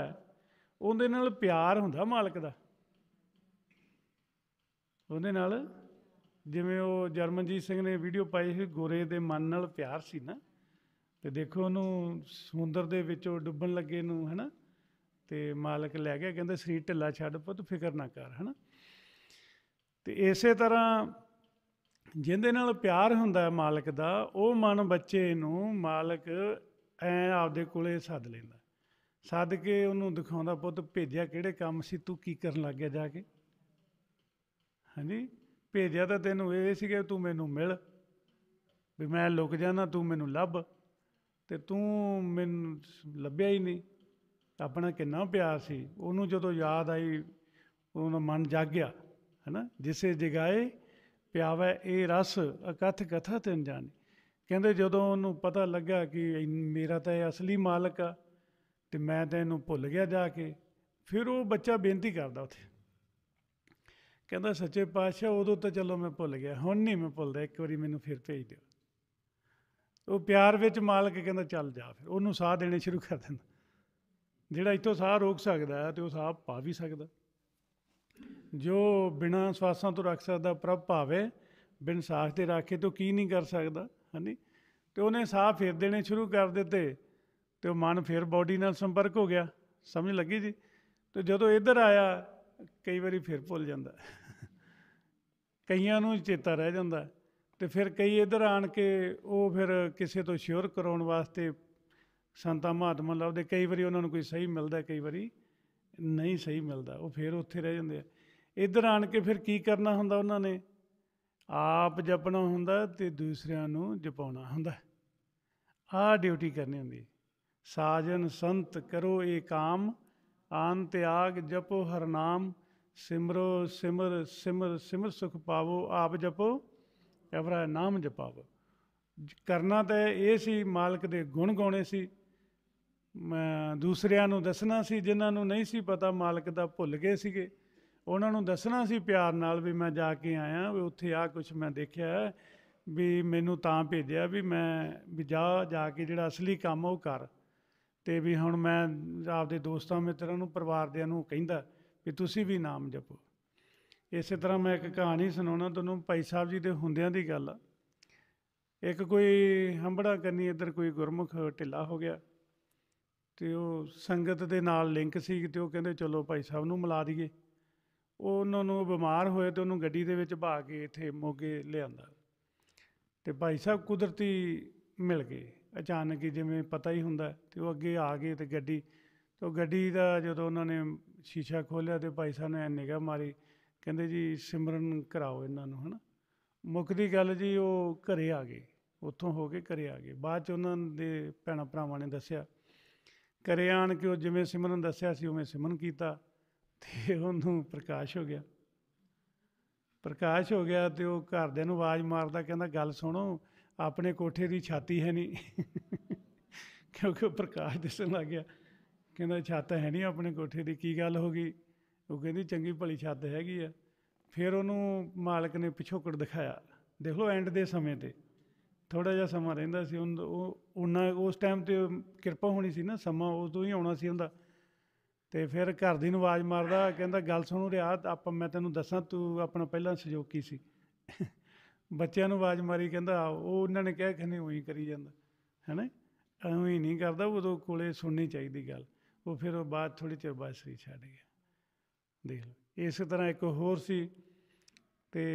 ਉਹਦੇ ਨਾਲ ਪਿਆਰ ਹੁੰਦਾ ਮਾਲਕ ਦਾ ਉਹਦੇ ਨਾਲ ਜਿਵੇਂ ਉਹ ਜਰਮਨਜੀਤ ਸਿੰਘ ਨੇ ਵੀਡੀਓ ਪਾਈ ਸੀ ਗੋਰੇ ਦੇ ਮਨ ਨਾਲ ਪਿਆਰ ਸੀ ਨਾ ਤੇ ਦੇਖੋ ਉਹਨੂੰ ਸਮੁੰਦਰ ਦੇ ਵਿੱਚ ਉਹ ਡੁੱਬਣ ਲੱਗੇ ਨੂੰ ਹੈਨਾ ਤੇ ਮਾਲਕ ਲੈ ਗਿਆ ਕਹਿੰਦਾ ਸਰੀਰ ਢਿੱਲਾ ਛੱਡ ਪੁੱਤ ਫਿਕਰ ਨਾ ਕਰ ਹੈਨਾ ਤੇ ਇਸੇ ਤਰ੍ਹਾਂ ਜਿਹਦੇ ਨਾਲ ਪਿਆਰ ਹੁੰਦਾ ਹੈ ਮਾਲਕ ਦਾ ਉਹ ਮਨ ਬੱਚੇ ਨੂੰ ਮਾਲਕ ਐਂ ਆਪਦੇ ਕੋਲੇ ਸੱਦ ਲੈਂਦਾ ਸੱਦ ਕੇ ਉਹਨੂੰ ਦਿਖਾਉਂਦਾ ਪੁੱਤ ਭੇਜਿਆ ਕਿਹੜੇ ਕੰਮ ਸੀ ਤੂੰ ਕੀ ਕਰਨ ਲੱਗ ਗਿਆ ਜਾ ਕੇ ਹਾਂਜੀ ਭੇਜਿਆ ਤਾਂ ਤੈਨੂੰ ਇਹ ਸੀਗਾ ਤੂੰ ਮੈਨੂੰ ਮਿਲ ਵੀ ਮੈਂ ਲੁਕ ਜਾਣਾ ਤੂੰ ਮੈਨੂੰ ਲੱਭ ਤੇ ਤੂੰ ਮੈਨੂੰ ਲੱਭਿਆ ਹੀ ਨਹੀਂ ਆਪਣਾ ਕਿੰਨਾ ਪਿਆਰ ਸੀ ਉਹਨੂੰ ਜਦੋਂ ਯਾਦ ਆਈ ਉਹਦਾ ਮਨ ਜਾਗ ਗਿਆ ਹੈਨਾ ਜਿਸੇ ਜਗਾਏ ਪਿਆਵੇ ਇਹ ਰਸ ਅਕਥ ਕਥਾ ਤੈਨ ਜਾਣੀ ਕਹਿੰਦੇ ਜਦੋਂ ਉਹਨੂੰ ਪਤਾ ਲੱਗਾ ਕਿ ਮੇਰਾ ਤਾਂ ਇਹ ਅਸਲੀ ਮਾਲਕ ਆ ਤੇ ਮੈਂ ਤਾਂ ਇਹਨੂੰ ਭੁੱਲ ਗਿਆ ਜਾ ਕੇ ਫਿਰ ਉਹ ਬੱਚਾ ਬੇਨਤੀ ਕਰਦਾ ਉੱਥੇ ਕਹਿੰਦਾ ਸੱਚੇ ਪਾਤਸ਼ਾਹ ਉਦੋਂ ਤਾਂ ਚਲੋ ਮੈਂ ਭੁੱਲ ਗਿਆ ਹੁਣ ਨਹੀਂ ਮੈਂ ਭੁੱਲਦਾ ਇੱਕ ਵਾਰੀ ਮੈਨੂੰ ਫਿਰ ਭੇਜ ਦਿਓ ਉਹ ਪਿਆਰ ਵਿੱਚ ਮਾਲਕ ਕਹਿੰਦਾ ਚੱਲ ਜਾ ਫਿਰ ਉਹਨੂੰ ਸਾਹ ਦੇਣੇ ਸ਼ੁਰੂ ਕਰ ਦਿੰਦਾ ਜਿਹੜਾ ਇਤੋਂ ਸਾਹ ਰੋਕ ਸਕਦਾ ਤੇ ਉਹ ਸਾਹ ਪਾ ਵੀ ਸਕਦਾ ਜੋ ਬਿਨਾਂ ਸਵਾਸਾਂ ਤੋਂ ਰੱਖ ਸਕਦਾ ਪ੍ਰਭ ਭਾਵੇ ਬਿਨ ਸਾਹ ਤੇ ਰੱਖੇ ਤੋਂ ਕੀ ਨਹੀਂ ਕਰ ਸਕਦਾ ਹਨੀ ਤੇ ਉਹਨੇ ਸਾਹ ਫੇਰ ਦੇਣੇ ਸ਼ੁਰੂ ਕਰ ਦਿੱਤੇ ਤੇ ਉਹ ਮਨ ਫੇਰ ਬਾਡੀ ਨਾਲ ਸੰਪਰਕ ਹੋ ਗਿਆ ਸਮਝ ਲੱਗੀ ਜੀ ਤੇ ਜਦੋਂ ਇੱਧਰ ਆਇਆ ਕਈ ਵਾਰੀ ਫਿਰ ਭੁੱਲ ਜਾਂਦਾ ਕਈਆਂ ਨੂੰ ਚੇਤਾ ਰਹਿ ਜਾਂਦਾ ਤੇ ਫਿਰ ਕਈ ਇੱਧਰ ਆਣ ਕੇ ਉਹ ਫਿਰ ਕਿਸੇ ਤੋਂ ਸ਼ੋਰ ਕਰਾਉਣ ਵਾਸਤੇ ਸੰਤਾ ਮਹਾਤਮਾ ਲੱਭਦੇ ਕਈ ਵਾਰੀ ਉਹਨਾਂ ਨੂੰ ਕੋਈ ਸਹੀ ਮਿਲਦਾ ਕਈ ਵਾਰੀ ਨਹੀਂ ਸਹੀ ਮਿਲਦਾ ਉਹ ਫਿਰ ਉੱਥੇ ਰਹਿ ਜਾਂਦੇ ਆ ਇੱਧਰ ਆਣ ਕੇ ਫਿਰ ਕੀ ਕਰਨਾ ਹੁੰਦਾ ਉਹਨਾਂ ਨੇ ਆਪ ਜਪਣਾ ਹੁੰਦਾ ਤੇ ਦੂਸਰਿਆਂ ਨੂੰ ਜਪਾਉਣਾ ਹੁੰਦਾ ਆ ਡਿਊਟੀ ਕਰਨੀ ਹੁੰਦੀ ਸਾਜਨ ਸੰਤ ਕਰੋ ਇਹ ਕਾਮ ਆਨ ਤਿਆਗ ਜਪੋ ਹਰ ਨਾਮ ਸਿਮਰੋ ਸਿਮਰ ਸਿਮਰ ਸਿਮਰ ਸੁਖ ਪਾਵੋ ਆਪ ਜਪੋ ਐਵਰਾ ਨਾਮ ਜਪਾਵੋ ਕਰਨਾ ਤਾਂ ਇਹ ਸੀ ਮਾਲਕ ਦੇ ਗੁਣ ਗਾਉਣੇ ਸੀ ਦੂਸਰਿਆਂ ਨੂੰ ਦੱਸਣਾ ਸੀ ਜਿਨ੍ਹਾਂ ਨੂੰ ਨਹੀਂ ਸੀ ਪਤਾ ਮਾਲਕ ਦਾ ਭੁੱਲ ਗਏ ਸੀਗੇ ਉਹਨਾਂ ਨੂੰ ਦੱਸਣਾ ਸੀ ਪਿਆਰ ਨਾਲ ਵੀ ਮੈਂ ਜਾ ਕੇ ਆਇਆ ਵੀ ਉੱਥੇ ਆ ਕੁਝ ਮੈਂ ਦੇਖਿਆ ਵੀ ਮੈਨੂੰ ਤਾਂ ਭੇਜਿਆ ਵੀ ਮੈਂ ਵੀ ਜਾ ਜਾ ਕੇ ਜਿਹੜਾ ਅਸਲੀ ਕੰਮ ਉਹ ਕਰ ਤੇ ਵੀ ਹੁਣ ਮੈਂ ਆਪਦੇ ਦੋਸਤਾਂ ਮਿੱਤਰਾਂ ਨੂੰ ਪਰਿਵਾਰ ਦੇ ਨੂੰ ਕਹਿੰਦਾ ਵੀ ਤੁਸੀਂ ਵੀ ਨਾਮ ਜਪੋ ਇਸੇ ਤਰ੍ਹਾਂ ਮੈਂ ਇੱਕ ਕਹਾਣੀ ਸੁਣਾਉਣਾ ਤੁਹਾਨੂੰ ਭਾਈ ਸਾਹਿਬ ਜੀ ਦੇ ਹੁੰਦਿਆਂ ਦੀ ਗੱਲ ਇੱਕ ਕੋਈ ਹੰਬੜਾ ਕਰਨੀ ਇੱਧਰ ਕੋਈ ਗੁਰਮੁਖ ਢਿੱਲਾ ਹੋ ਗਿਆ ਤੇ ਉਹ ਸੰਗਤ ਦੇ ਨਾਲ ਲਿੰਕ ਸੀ ਤੇ ਉਹ ਕਹਿੰਦੇ ਚਲੋ ਭਾਈ ਸਾਹਿਬ ਨੂੰ ਮਿਲਾ ਦਈਏ ਉਹਨਾਂ ਨੂੰ ਬਿਮਾਰ ਹੋਏ ਤੇ ਉਹਨੂੰ ਗੱਡੀ ਦੇ ਵਿੱਚ ਭਾ ਕੇ ਇੱਥੇ ਮੋਗੇ ਲਿਆਂਦਾ ਤੇ ਭਾਈ ਸਾਹਿਬ ਕੁਦਰਤੀ ਮਿਲ ਗਏ ਅਚਾਨਕ ਹੀ ਜਿਵੇਂ ਪਤਾ ਹੀ ਹੁੰਦਾ ਤੇ ਉਹ ਅੱਗੇ ਆ ਗਏ ਤੇ ਗੱਡੀ ਤੇ ਉਹ ਗੱਡੀ ਦਾ ਜਦੋਂ ਉਹਨਾਂ ਨੇ ਸ਼ੀਸ਼ਾ ਖੋਲ੍ਹਿਆ ਤੇ ਭਾਈ ਸਾਹਿਬ ਨੇ ਨਿਗਾ ਮਾਰੀ ਕਹਿੰਦੇ ਜੀ ਸਿਮਰਨ ਕਰਾਓ ਇਹਨਾਂ ਨੂੰ ਹਨਾ ਮੁਕਤੀ ਗੱਲ ਜੀ ਉਹ ਘਰੇ ਆ ਗਏ ਉੱਥੋਂ ਹੋ ਕੇ ਘਰੇ ਆ ਗਏ ਬਾਅਦ ਚ ਉਹਨਾਂ ਦੇ ਭੈਣਾ ਭਰਾਵਾਂ ਨੇ ਦੱਸਿਆ ਕਰਿਆਣ ਕਿ ਉਹ ਜਿਵੇਂ ਸਿਮਰਨ ਦੱਸਿਆ ਸੀ ਉਵੇਂ ਸਿਮਰਨ ਕੀਤਾ ਤੇ ਉਹਨੂੰ ਪ੍ਰਕਾਸ਼ ਹੋ ਗਿਆ ਪ੍ਰਕਾਸ਼ ਹੋ ਗਿਆ ਤੇ ਉਹ ਘਰਦਿਆਂ ਨੂੰ ਆਵਾਜ਼ ਮਾਰਦਾ ਕਹਿੰਦਾ ਗੱਲ ਸੁਣੋ ਆਪਣੇ ਕੋਠੇ ਦੀ ਛਾਤੀ ਹੈ ਨਹੀਂ ਕਿਉਂਕਿ ਪ੍ਰਕਾਸ਼ ਦਿਸਣ ਲੱਗ ਗਿਆ ਕਹਿੰਦਾ ਛੱਤ ਹੈ ਨਹੀਂ ਆਪਣੇ ਕੋਠੇ ਦੀ ਕੀ ਗੱਲ ਹੋ ਗਈ ਉਹ ਕਹਿੰਦੀ ਚੰਗੀ ਭਲੀ ਛੱਤ ਹੈਗੀ ਆ ਫਿਰ ਉਹਨੂੰ ਮਾਲਕ ਨੇ ਪਿਛੋਕੜ ਦਿਖਾਇਆ ਦੇਖ ਲਓ ਐਂਡ ਦੇ ਸਮੇਂ ਤੇ ਥੋੜਾ ਜਿਹਾ ਸਮਾਂ ਰਹਿੰਦਾ ਸੀ ਉਹ ਉਹਨਾਂ ਉਸ ਟਾਈਮ ਤੇ ਕਿਰਪਾ ਹੋਣੀ ਸੀ ਨਾ ਸਮਾਂ ਉਦੋਂ ਹੀ ਆਉਣਾ ਸੀ ਹੁੰਦਾ ਤੇ ਫਿਰ ਘਰ ਦੀ ਨੂੰ ਆਵਾਜ਼ ਮਾਰਦਾ ਕਹਿੰਦਾ ਗੱਲ ਸੁਣੋ ਰਿਆ ਆਪਾਂ ਮੈਂ ਤੈਨੂੰ ਦੱਸਾਂ ਤੂੰ ਆਪਣਾ ਪਹਿਲਾਂ ਸਹਿਯੋਗੀ ਸੀ ਬੱਚਿਆਂ ਨੂੰ ਆਵਾਜ਼ ਮਾਰੀ ਕਹਿੰਦਾ ਉਹ ਉਹਨਾਂ ਨੇ ਕਿਹਾ ਕਿ ਨਹੀਂ ਉਹੀ ਕਰੀ ਜਾਂਦਾ ਹੈਨਾ ਐਵੇਂ ਨਹੀਂ ਕਰਦਾ ਉਦੋਂ ਕੋਲੇ ਸੁਣਨੀ ਚਾਹੀਦੀ ਗੱਲ ਉਹ ਫਿਰ ਉਹ ਬਾਤ ਥੋੜੀ ਚਿਰ ਬਾਅਦ ਸਹੀ ਛੱਡ ਗਿਆ ਦੇਖ ਲਓ ਇਸੇ ਤਰ੍ਹਾਂ ਇੱਕ ਹੋਰ ਸੀ ਤੇ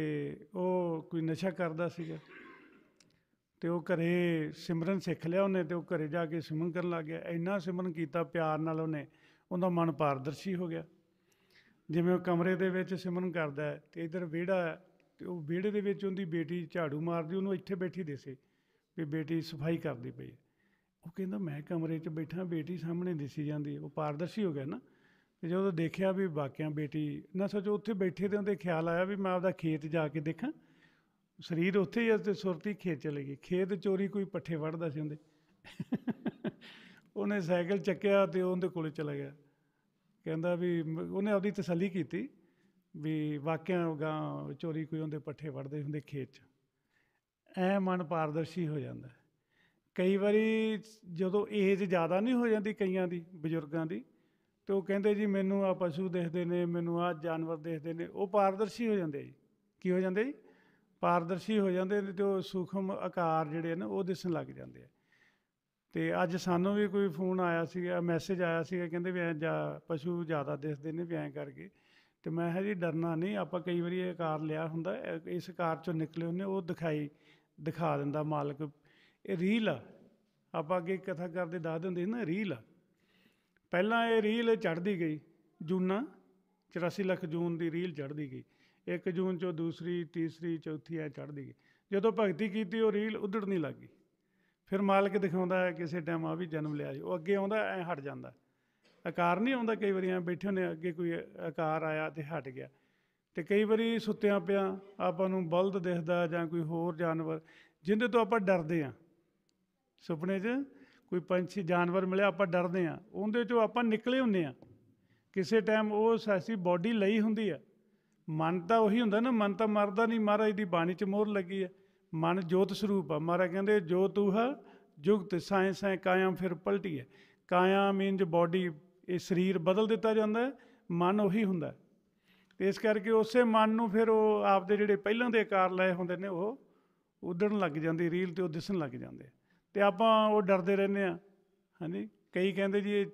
ਉਹ ਕੋਈ ਨਸ਼ਾ ਕਰਦਾ ਸੀਗਾ ਤੇ ਉਹ ਘਰੇ ਸਿਮਰਨ ਸਿੱਖ ਲਿਆ ਉਹਨੇ ਤੇ ਉਹ ਘਰੇ ਜਾ ਕੇ ਸਿਮਰਨ ਕਰਨ ਲੱਗ ਗਿਆ ਇੰਨਾ ਸਿਮਰਨ ਕੀਤਾ ਪਿਆਰ ਨਾਲ ਉਹਨੇ ਉਹਦਾ ਮਨ ਪਾਰਦਰਸ਼ੀ ਹੋ ਗਿਆ ਜਿਵੇਂ ਉਹ ਕਮਰੇ ਦੇ ਵਿੱਚ ਸਿਮਰਨ ਕਰਦਾ ਤੇ ਇਧਰ ਵਿਹੜਾ ਤੇ ਉਹ ਵਿਹੜੇ ਦੇ ਵਿੱਚ ਉਹਦੀ ਬੇਟੀ ਝਾੜੂ ਮਾਰਦੀ ਉਹਨੂੰ ਇੱਥੇ ਬੈਠੀ ਦਿਸੇ ਵੀ ਬੇਟੀ ਸਫਾਈ ਕਰਦੀ ਪਈ ਉਹ ਕਹਿੰਦਾ ਮੈਂ ਕਮਰੇ 'ਚ ਬੈਠਾ ਬੇਟੀ ਸਾਹਮਣੇ ਦਿਸੀ ਜਾਂਦੀ ਉਹ ਪਾਰਦਰਸ਼ੀ ਹੋ ਗਿਆ ਨਾ ਤੇ ਜਦੋਂ ਦੇਖਿਆ ਵੀ ਬਾਕੀਆਂ ਬੇਟੀ ਨਾ ਸੱਚ ਉੱਥੇ ਬੈਠੇ ਤੇ ਉਹਦੇ ਖਿਆਲ ਆਇਆ ਵੀ ਮੈਂ ਆਪਦਾ ਖੇਤ ਜਾ ਕੇ ਦੇਖਾਂ ਸਰੀਰ ਉੱਥੇ ਹੀ ਤੇ ਸੁਰਤੀ ਖੇਤ ਚਲੇ ਗਈ ਖੇਤ ਚੋਰੀ ਕੋਈ ਪੱਠੇ ਵੜਦਾ ਸੀ ਹੁੰਦੇ ਉਹਨੇ ਸਾਈਕਲ ਚੱਕਿਆ ਤੇ ਉਹਦੇ ਕੋਲੇ ਚਲਾ ਗਿਆ ਕਹਿੰਦਾ ਵੀ ਉਹਨੇ ਆਪਦੀ ਤਸੱਲੀ ਕੀਤੀ ਵੀ ਵਾਕਿਆ ਗਾਂ ਚੋਰੀ ਕੋਈ ਉਹਦੇ ਪੱਠੇ ਵੜਦੇ ਹੁੰਦੇ ਖੇਤ 'ਚ ਐ ਮਨ ਪਾਰਦਰਸ਼ੀ ਹੋ ਜਾਂਦਾ ਕਈ ਵਾਰੀ ਜਦੋਂ ਏਜ ਜ਼ਿਆਦਾ ਨਹੀਂ ਹੋ ਜਾਂਦੀ ਕਈਆਂ ਦੀ ਬਜ਼ੁਰਗਾਂ ਦੀ ਤੇ ਉਹ ਕਹਿੰਦੇ ਜੀ ਮੈਨੂੰ ਆ ਪਸ਼ੂ ਦੇਖਦੇ ਨੇ ਮੈਨੂੰ ਆ ਜਾਨਵਰ ਦੇਖਦੇ ਨੇ ਉਹ ਪਾਰਦਰਸ਼ੀ ਹੋ ਜਾਂਦੇ ਜੀ ਕੀ ਹੋ ਜਾਂਦੇ ਜੀ ਪਾਰਦਰਸ਼ੀ ਹੋ ਜਾਂਦੇ ਤੇ ਉਹ ਸੂਖਮ ਆਕਾਰ ਜਿਹੜੇ ਨੇ ਉਹ ਦਿਸਣ ਲੱਗ ਜਾਂਦੇ ਆ ਤੇ ਅੱਜ ਸਾਨੂੰ ਵੀ ਕੋਈ ਫੋਨ ਆਇਆ ਸੀਗਾ ਮੈਸੇਜ ਆਇਆ ਸੀਗਾ ਕਹਿੰਦੇ ਵੀ ਐ ਜਾ ਪਸ਼ੂ ਜ਼ਿਆਦਾ ਦਿਸਦੇ ਨੇ ਵੀ ਐ ਕਰਕੇ ਤੇ ਮੈਂ ਹਜੇ ਜੀ ਡਰਨਾ ਨਹੀਂ ਆਪਾਂ ਕਈ ਵਾਰੀ ਇਹ ਕਾਰ ਲਿਆ ਹੁੰਦਾ ਇਸ ਕਾਰ ਚੋਂ ਨਿਕਲੇ ਉਹਨੇ ਉਹ ਦਿਖਾਈ ਦਿਖਾ ਦਿੰਦਾ ਮਾਲਕ ਇਹ ਰੀਲ ਆ ਆਪਾਂ ਅੱਗੇ ਕਥਾ ਕਰਦੇ ਦੱਸ ਦਿੰਦੇ ਸੀ ਨਾ ਰੀਲ ਆ ਪਹਿਲਾਂ ਇਹ ਰੀਲ ਚੜ੍ਹਦੀ ਗਈ ਜੂਨਾ 84 ਲੱਖ ਜੂਨ ਦੀ ਰੀਲ ਚੜ੍ਹਦੀ ਗਈ 1 ਜੂਨ ਚੋਂ ਦੂਸਰੀ ਤੀਸਰੀ ਚੌਥੀ ਐ ਚੜ੍ਹਦੀ ਗਈ ਜਦੋਂ ਭਗਤੀ ਕੀਤੀ ਉਹ ਰੀਲ ਉਧੜਨੀ ਲੱਗੀ ਫਿਰ ਮਾਲਕ ਦਿਖਾਉਂਦਾ ਹੈ ਕਿਸੇ ਟਾਈਮ ਆ ਵੀ ਜਨਮ ਲਿਆ ਜੀ ਉਹ ਅੱਗੇ ਆਉਂਦਾ ਐ ਹਟ ਜਾਂਦਾ ਆਕਾਰ ਨਹੀਂ ਆਉਂਦਾ ਕਈ ਵਾਰੀ ਐ ਬੈਠੇ ਨੇ ਅੱਗੇ ਕੋਈ ਆਕਾਰ ਆਇਆ ਤੇ ਹਟ ਗਿਆ ਤੇ ਕਈ ਵਾਰੀ ਸੁੱਤਿਆਂ ਪਿਆ ਆਪਾਂ ਨੂੰ ਬਲਦ ਦਿਖਦਾ ਜਾਂ ਕੋਈ ਹੋਰ ਜਾਨਵਰ ਜਿੰਦੇ ਤੋਂ ਆਪਾਂ ਡਰਦੇ ਆ ਸੁਪਨੇ 'ਚ ਕੋਈ ਪੰਛੀ ਜਾਨਵਰ ਮਿਲਿਆ ਆਪਾਂ ਡਰਦੇ ਆ ਉਹਦੇ 'ਚੋਂ ਆਪਾਂ ਨਿਕਲੇ ਹੁੰਨੇ ਆ ਕਿਸੇ ਟਾਈਮ ਉਹ ਸੈਸੀ ਬਾਡੀ ਲਈ ਹੁੰਦੀ ਆ ਮਨ ਤਾਂ ਉਹੀ ਹੁੰਦਾ ਨਾ ਮਨ ਤਾਂ ਮਰਦਾ ਨਹੀਂ ਮਹਾਰਾਜ ਦੀ ਬਾਣੀ 'ਚ ਮੋਹਰ ਲੱਗੀ ਆ ਮਨ ਜੋਤ ਸਰੂਪ ਆ ਮਹਾਰਾ ਕਹਿੰਦੇ ਜੋ ਤੂੰ ਹੈ ਜੁਗਤ ਸਾਇ ਸਾਇ ਕਾਇਮ ਫਿਰ ਪਲਟੀ ਹੈ ਕਾਇਆ ਮੀਨਜ ਬਾਡੀ ਇਹ ਸਰੀਰ ਬਦਲ ਦਿੱਤਾ ਜਾਂਦਾ ਹੈ ਮਨ ਉਹੀ ਹੁੰਦਾ ਤੇ ਇਸ ਕਰਕੇ ਉਸੇ ਮਨ ਨੂੰ ਫਿਰ ਉਹ ਆਪਦੇ ਜਿਹੜੇ ਪਹਿਲਾਂ ਦੇ ਆਕਾਰ ਲਏ ਹੁੰਦੇ ਨੇ ਉਹ ਉਡਣ ਲੱਗ ਜਾਂਦੀ ਰੀਲ ਤੇ ਉਹ ਦਿਸਣ ਲੱਗ ਜਾਂਦੇ ਤੇ ਆਪਾਂ ਉਹ ਡਰਦੇ ਰਹਿੰਦੇ ਆ ਹਾਂਜੀ ਕਈ ਕਹਿੰਦੇ ਜੀ ਇਹ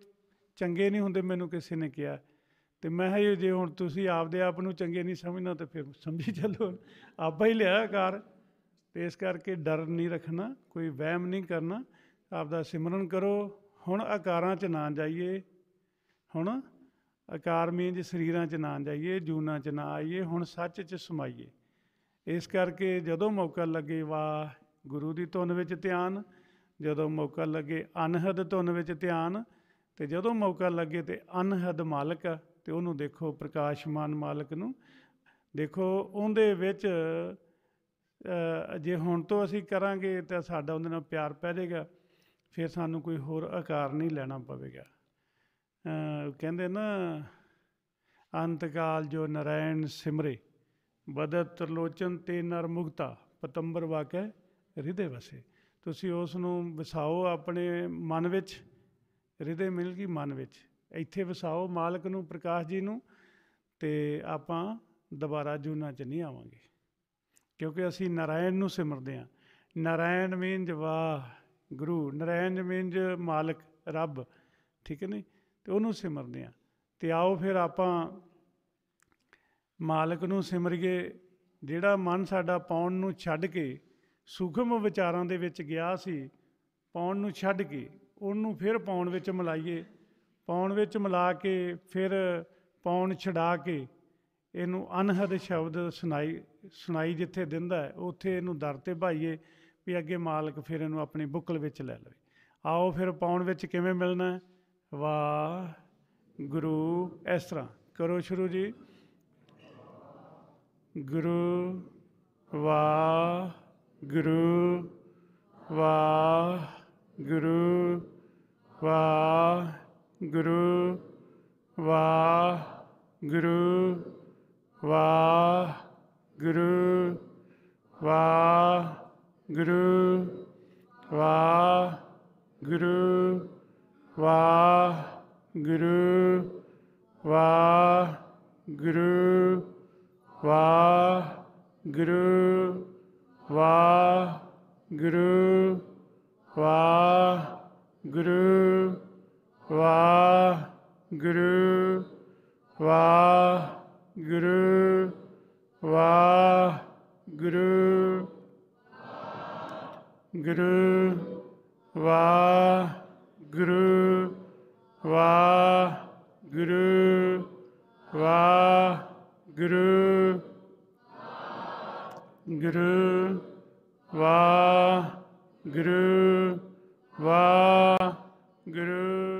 ਚੰਗੇ ਨਹੀਂ ਹੁੰਦੇ ਮੈਨੂੰ ਕਿਸੇ ਨੇ ਕਿਹਾ ਤੇ ਮੈਂ ਹਾਂ ਜੇ ਹੁਣ ਤੁਸੀਂ ਆਪਦੇ ਆਪ ਨੂੰ ਚੰਗੇ ਨਹੀਂ ਸਮਝਣਾ ਤਾਂ ਫਿਰ ਸਮਝੀ ਚੱਲੋ ਆਪਾਂ ਹੀ ਲਿਆ ਆਕਾਰ ਤੇ ਇਸ ਕਰਕੇ ਡਰ ਨਹੀਂ ਰੱਖਣਾ ਕੋਈ ਵਹਿਮ ਨਹੀਂ ਕਰਨਾ ਆਪਦਾ ਸਿਮਰਨ ਕਰੋ ਹੁਣ ਆਕਾਰਾਂ 'ਚ ਨਾ ਜਾਈਏ ਹੁਣ ਆਕਾਰ ਮੀਨਸ ਸਰੀਰਾਂ 'ਚ ਨਾ ਜਾਈਏ ਜੂਨਾਂ 'ਚ ਨਾ ਆਈਏ ਹੁਣ ਸੱਚ 'ਚ ਸਮਾਈਏ ਇਸ ਕਰਕੇ ਜਦੋਂ ਮੌਕਾ ਲੱਗੇ ਵਾ ਗੁਰੂ ਦੀ ਧੁਨ ਵਿੱਚ ਧਿਆਨ ਜਦੋਂ ਮੌਕਾ ਲੱਗੇ ਅਨਹਦ ਧੁਨ ਵਿੱਚ ਧਿਆਨ ਤੇ ਜਦੋਂ ਮੌਕਾ ਲੱਗੇ ਤੇ ਅਨਹਦ ਮਾਲਕ ਤੇ ਉਹਨੂੰ ਦੇਖੋ ਪ੍ਰਕਾਸ਼ਮਾਨ ਮਾਲਕ ਨੂੰ ਦੇਖੋ ਉਹਦੇ ਵਿੱਚ ਜੇ ਹੁਣ ਤੋਂ ਅਸੀਂ ਕਰਾਂਗੇ ਤਾਂ ਸਾਡਾ ਉਹਦੇ ਨਾਲ ਪਿਆਰ ਪੈ ਜਾਏਗਾ ਫਿਰ ਸਾਨੂੰ ਕੋਈ ਹੋਰ ਆਕਾਰ ਨਹੀਂ ਲੈਣਾ ਪਵੇਗਾ ਕਹਿੰਦੇ ਨਾ ਅੰਤਕਾਲ ਜੋ ਨਰਾਇਣ ਸਿਮਰੇ ਬਦਤ ਤਰਲੋਚਨ ਤੇ ਨਰ ਮੁਕਤਾ ਪਤੰਬਰ ਵਾਕੈ ਹਿਰਦੇ ਵਸੇ ਤੁਸੀਂ ਉਸ ਨੂੰ ਵਸਾਓ ਆਪਣੇ ਮਨ ਵਿੱਚ ਹਿਰਦੇ ਮਿਲ ਗਈ ਮਨ ਵਿੱਚ ਇੱਥੇ ਵਸਾਓ ਮਾਲਕ ਨੂੰ ਪ੍ਰਕਾਸ਼ ਜੀ ਨੂੰ ਤੇ ਆਪਾਂ ਦੁਬਾਰਾ ਜੂਨਾ ਚ ਨਹੀਂ ਆਵਾਂਗੇ ਕਿਉਂਕਿ ਅਸੀਂ ਨਾਰਾਇਣ ਨੂੰ ਸਿਮਰਦੇ ਹਾਂ ਨਾਰਾਇਣ ਮੀਨਜ ਵਾਹ ਗੁਰੂ ਨਾਰਾਇਣ ਮੀਨਜ ਮਾਲਕ ਰੱਬ ਠੀਕ ਹੈ ਨਹੀਂ ਤੇ ਉਹਨੂੰ ਸਿਮਰਦੇ ਹਾਂ ਤੇ ਆਓ ਫਿਰ ਆਪਾਂ ਮਾਲਕ ਨੂੰ ਸਿਮਰੀਏ ਜਿਹੜਾ ਮਨ ਸਾਡਾ ਪਾਉਣ ਨੂੰ ਛੱਡ ਕੇ ਸੁਖਮ ਵਿਚਾਰਾਂ ਦੇ ਵਿੱਚ ਗਿਆ ਸੀ ਪਾਉਣ ਨੂੰ ਛੱਡ ਕੇ ਉਹਨੂੰ ਫਿਰ ਪਾਉਣ ਵਿੱਚ ਮਲਾਈਏ ਪਾਉਣ ਵਿੱਚ ਮਲਾ ਕੇ ਫਿਰ ਪਾਉਣ ਛਡਾ ਕੇ ਇਹਨੂੰ ਅਨਹਦ ਸ਼ਬਦ ਸੁਣਾਈ ਸੁਣਾਈ ਜਿੱਥੇ ਦਿੰਦਾ ਹੈ ਉੱਥੇ ਇਹਨੂੰ ਦਰ ਤੇ ਭਾਈਏ ਵੀ ਅੱਗੇ ਮਾਲਕ ਫਿਰ ਇਹਨੂੰ ਆਪਣੀ ਬੁੱਕਲ ਵਿੱਚ ਲੈ ਲਵੇ ਆਓ ਫਿਰ ਪਾਉਣ ਵਿੱਚ ਕਿਵੇਂ ਮਿਲਣਾ ਹੈ ਵਾਹ ਗੁਰੂ ਇਸ ਤਰ੍ਹਾਂ ਕਰੋ ਸ਼ੁਰੂ ਜੀ ਗੁਰੂ ਵਾਹ ਗੁਰੂ ਵਾਹ ਗੁਰੂ ਵਾਹ ਗੁਰੂ ਵਾਹ ਗੁਰੂ ਵਾਹ ਗੁਰੂ ਵਾ ਗੁਰੂ ਵਾ ਗੁਰੂ ਵਾ ਗੁਰੂ ਵਾ ਗੁਰੂ ਵਾ ਗੁਰੂ ਵਾ ਗੁਰੂ ਵਾ ਗੁਰੂ ਵਾ ਗੁਰੂ ਵਾ ਗੁਰੂ ਵਾਹਿਗੁਰੂ ਗੁਰੂ ਵਾਹਿਗੁਰੂ ਵਾਹਿਗੁਰੂ ਵਾਹਿਗੁਰੂ ਗੁਰੂ ਵਾਹਿਗੁਰੂ ਵਾਹਿਗੁਰੂ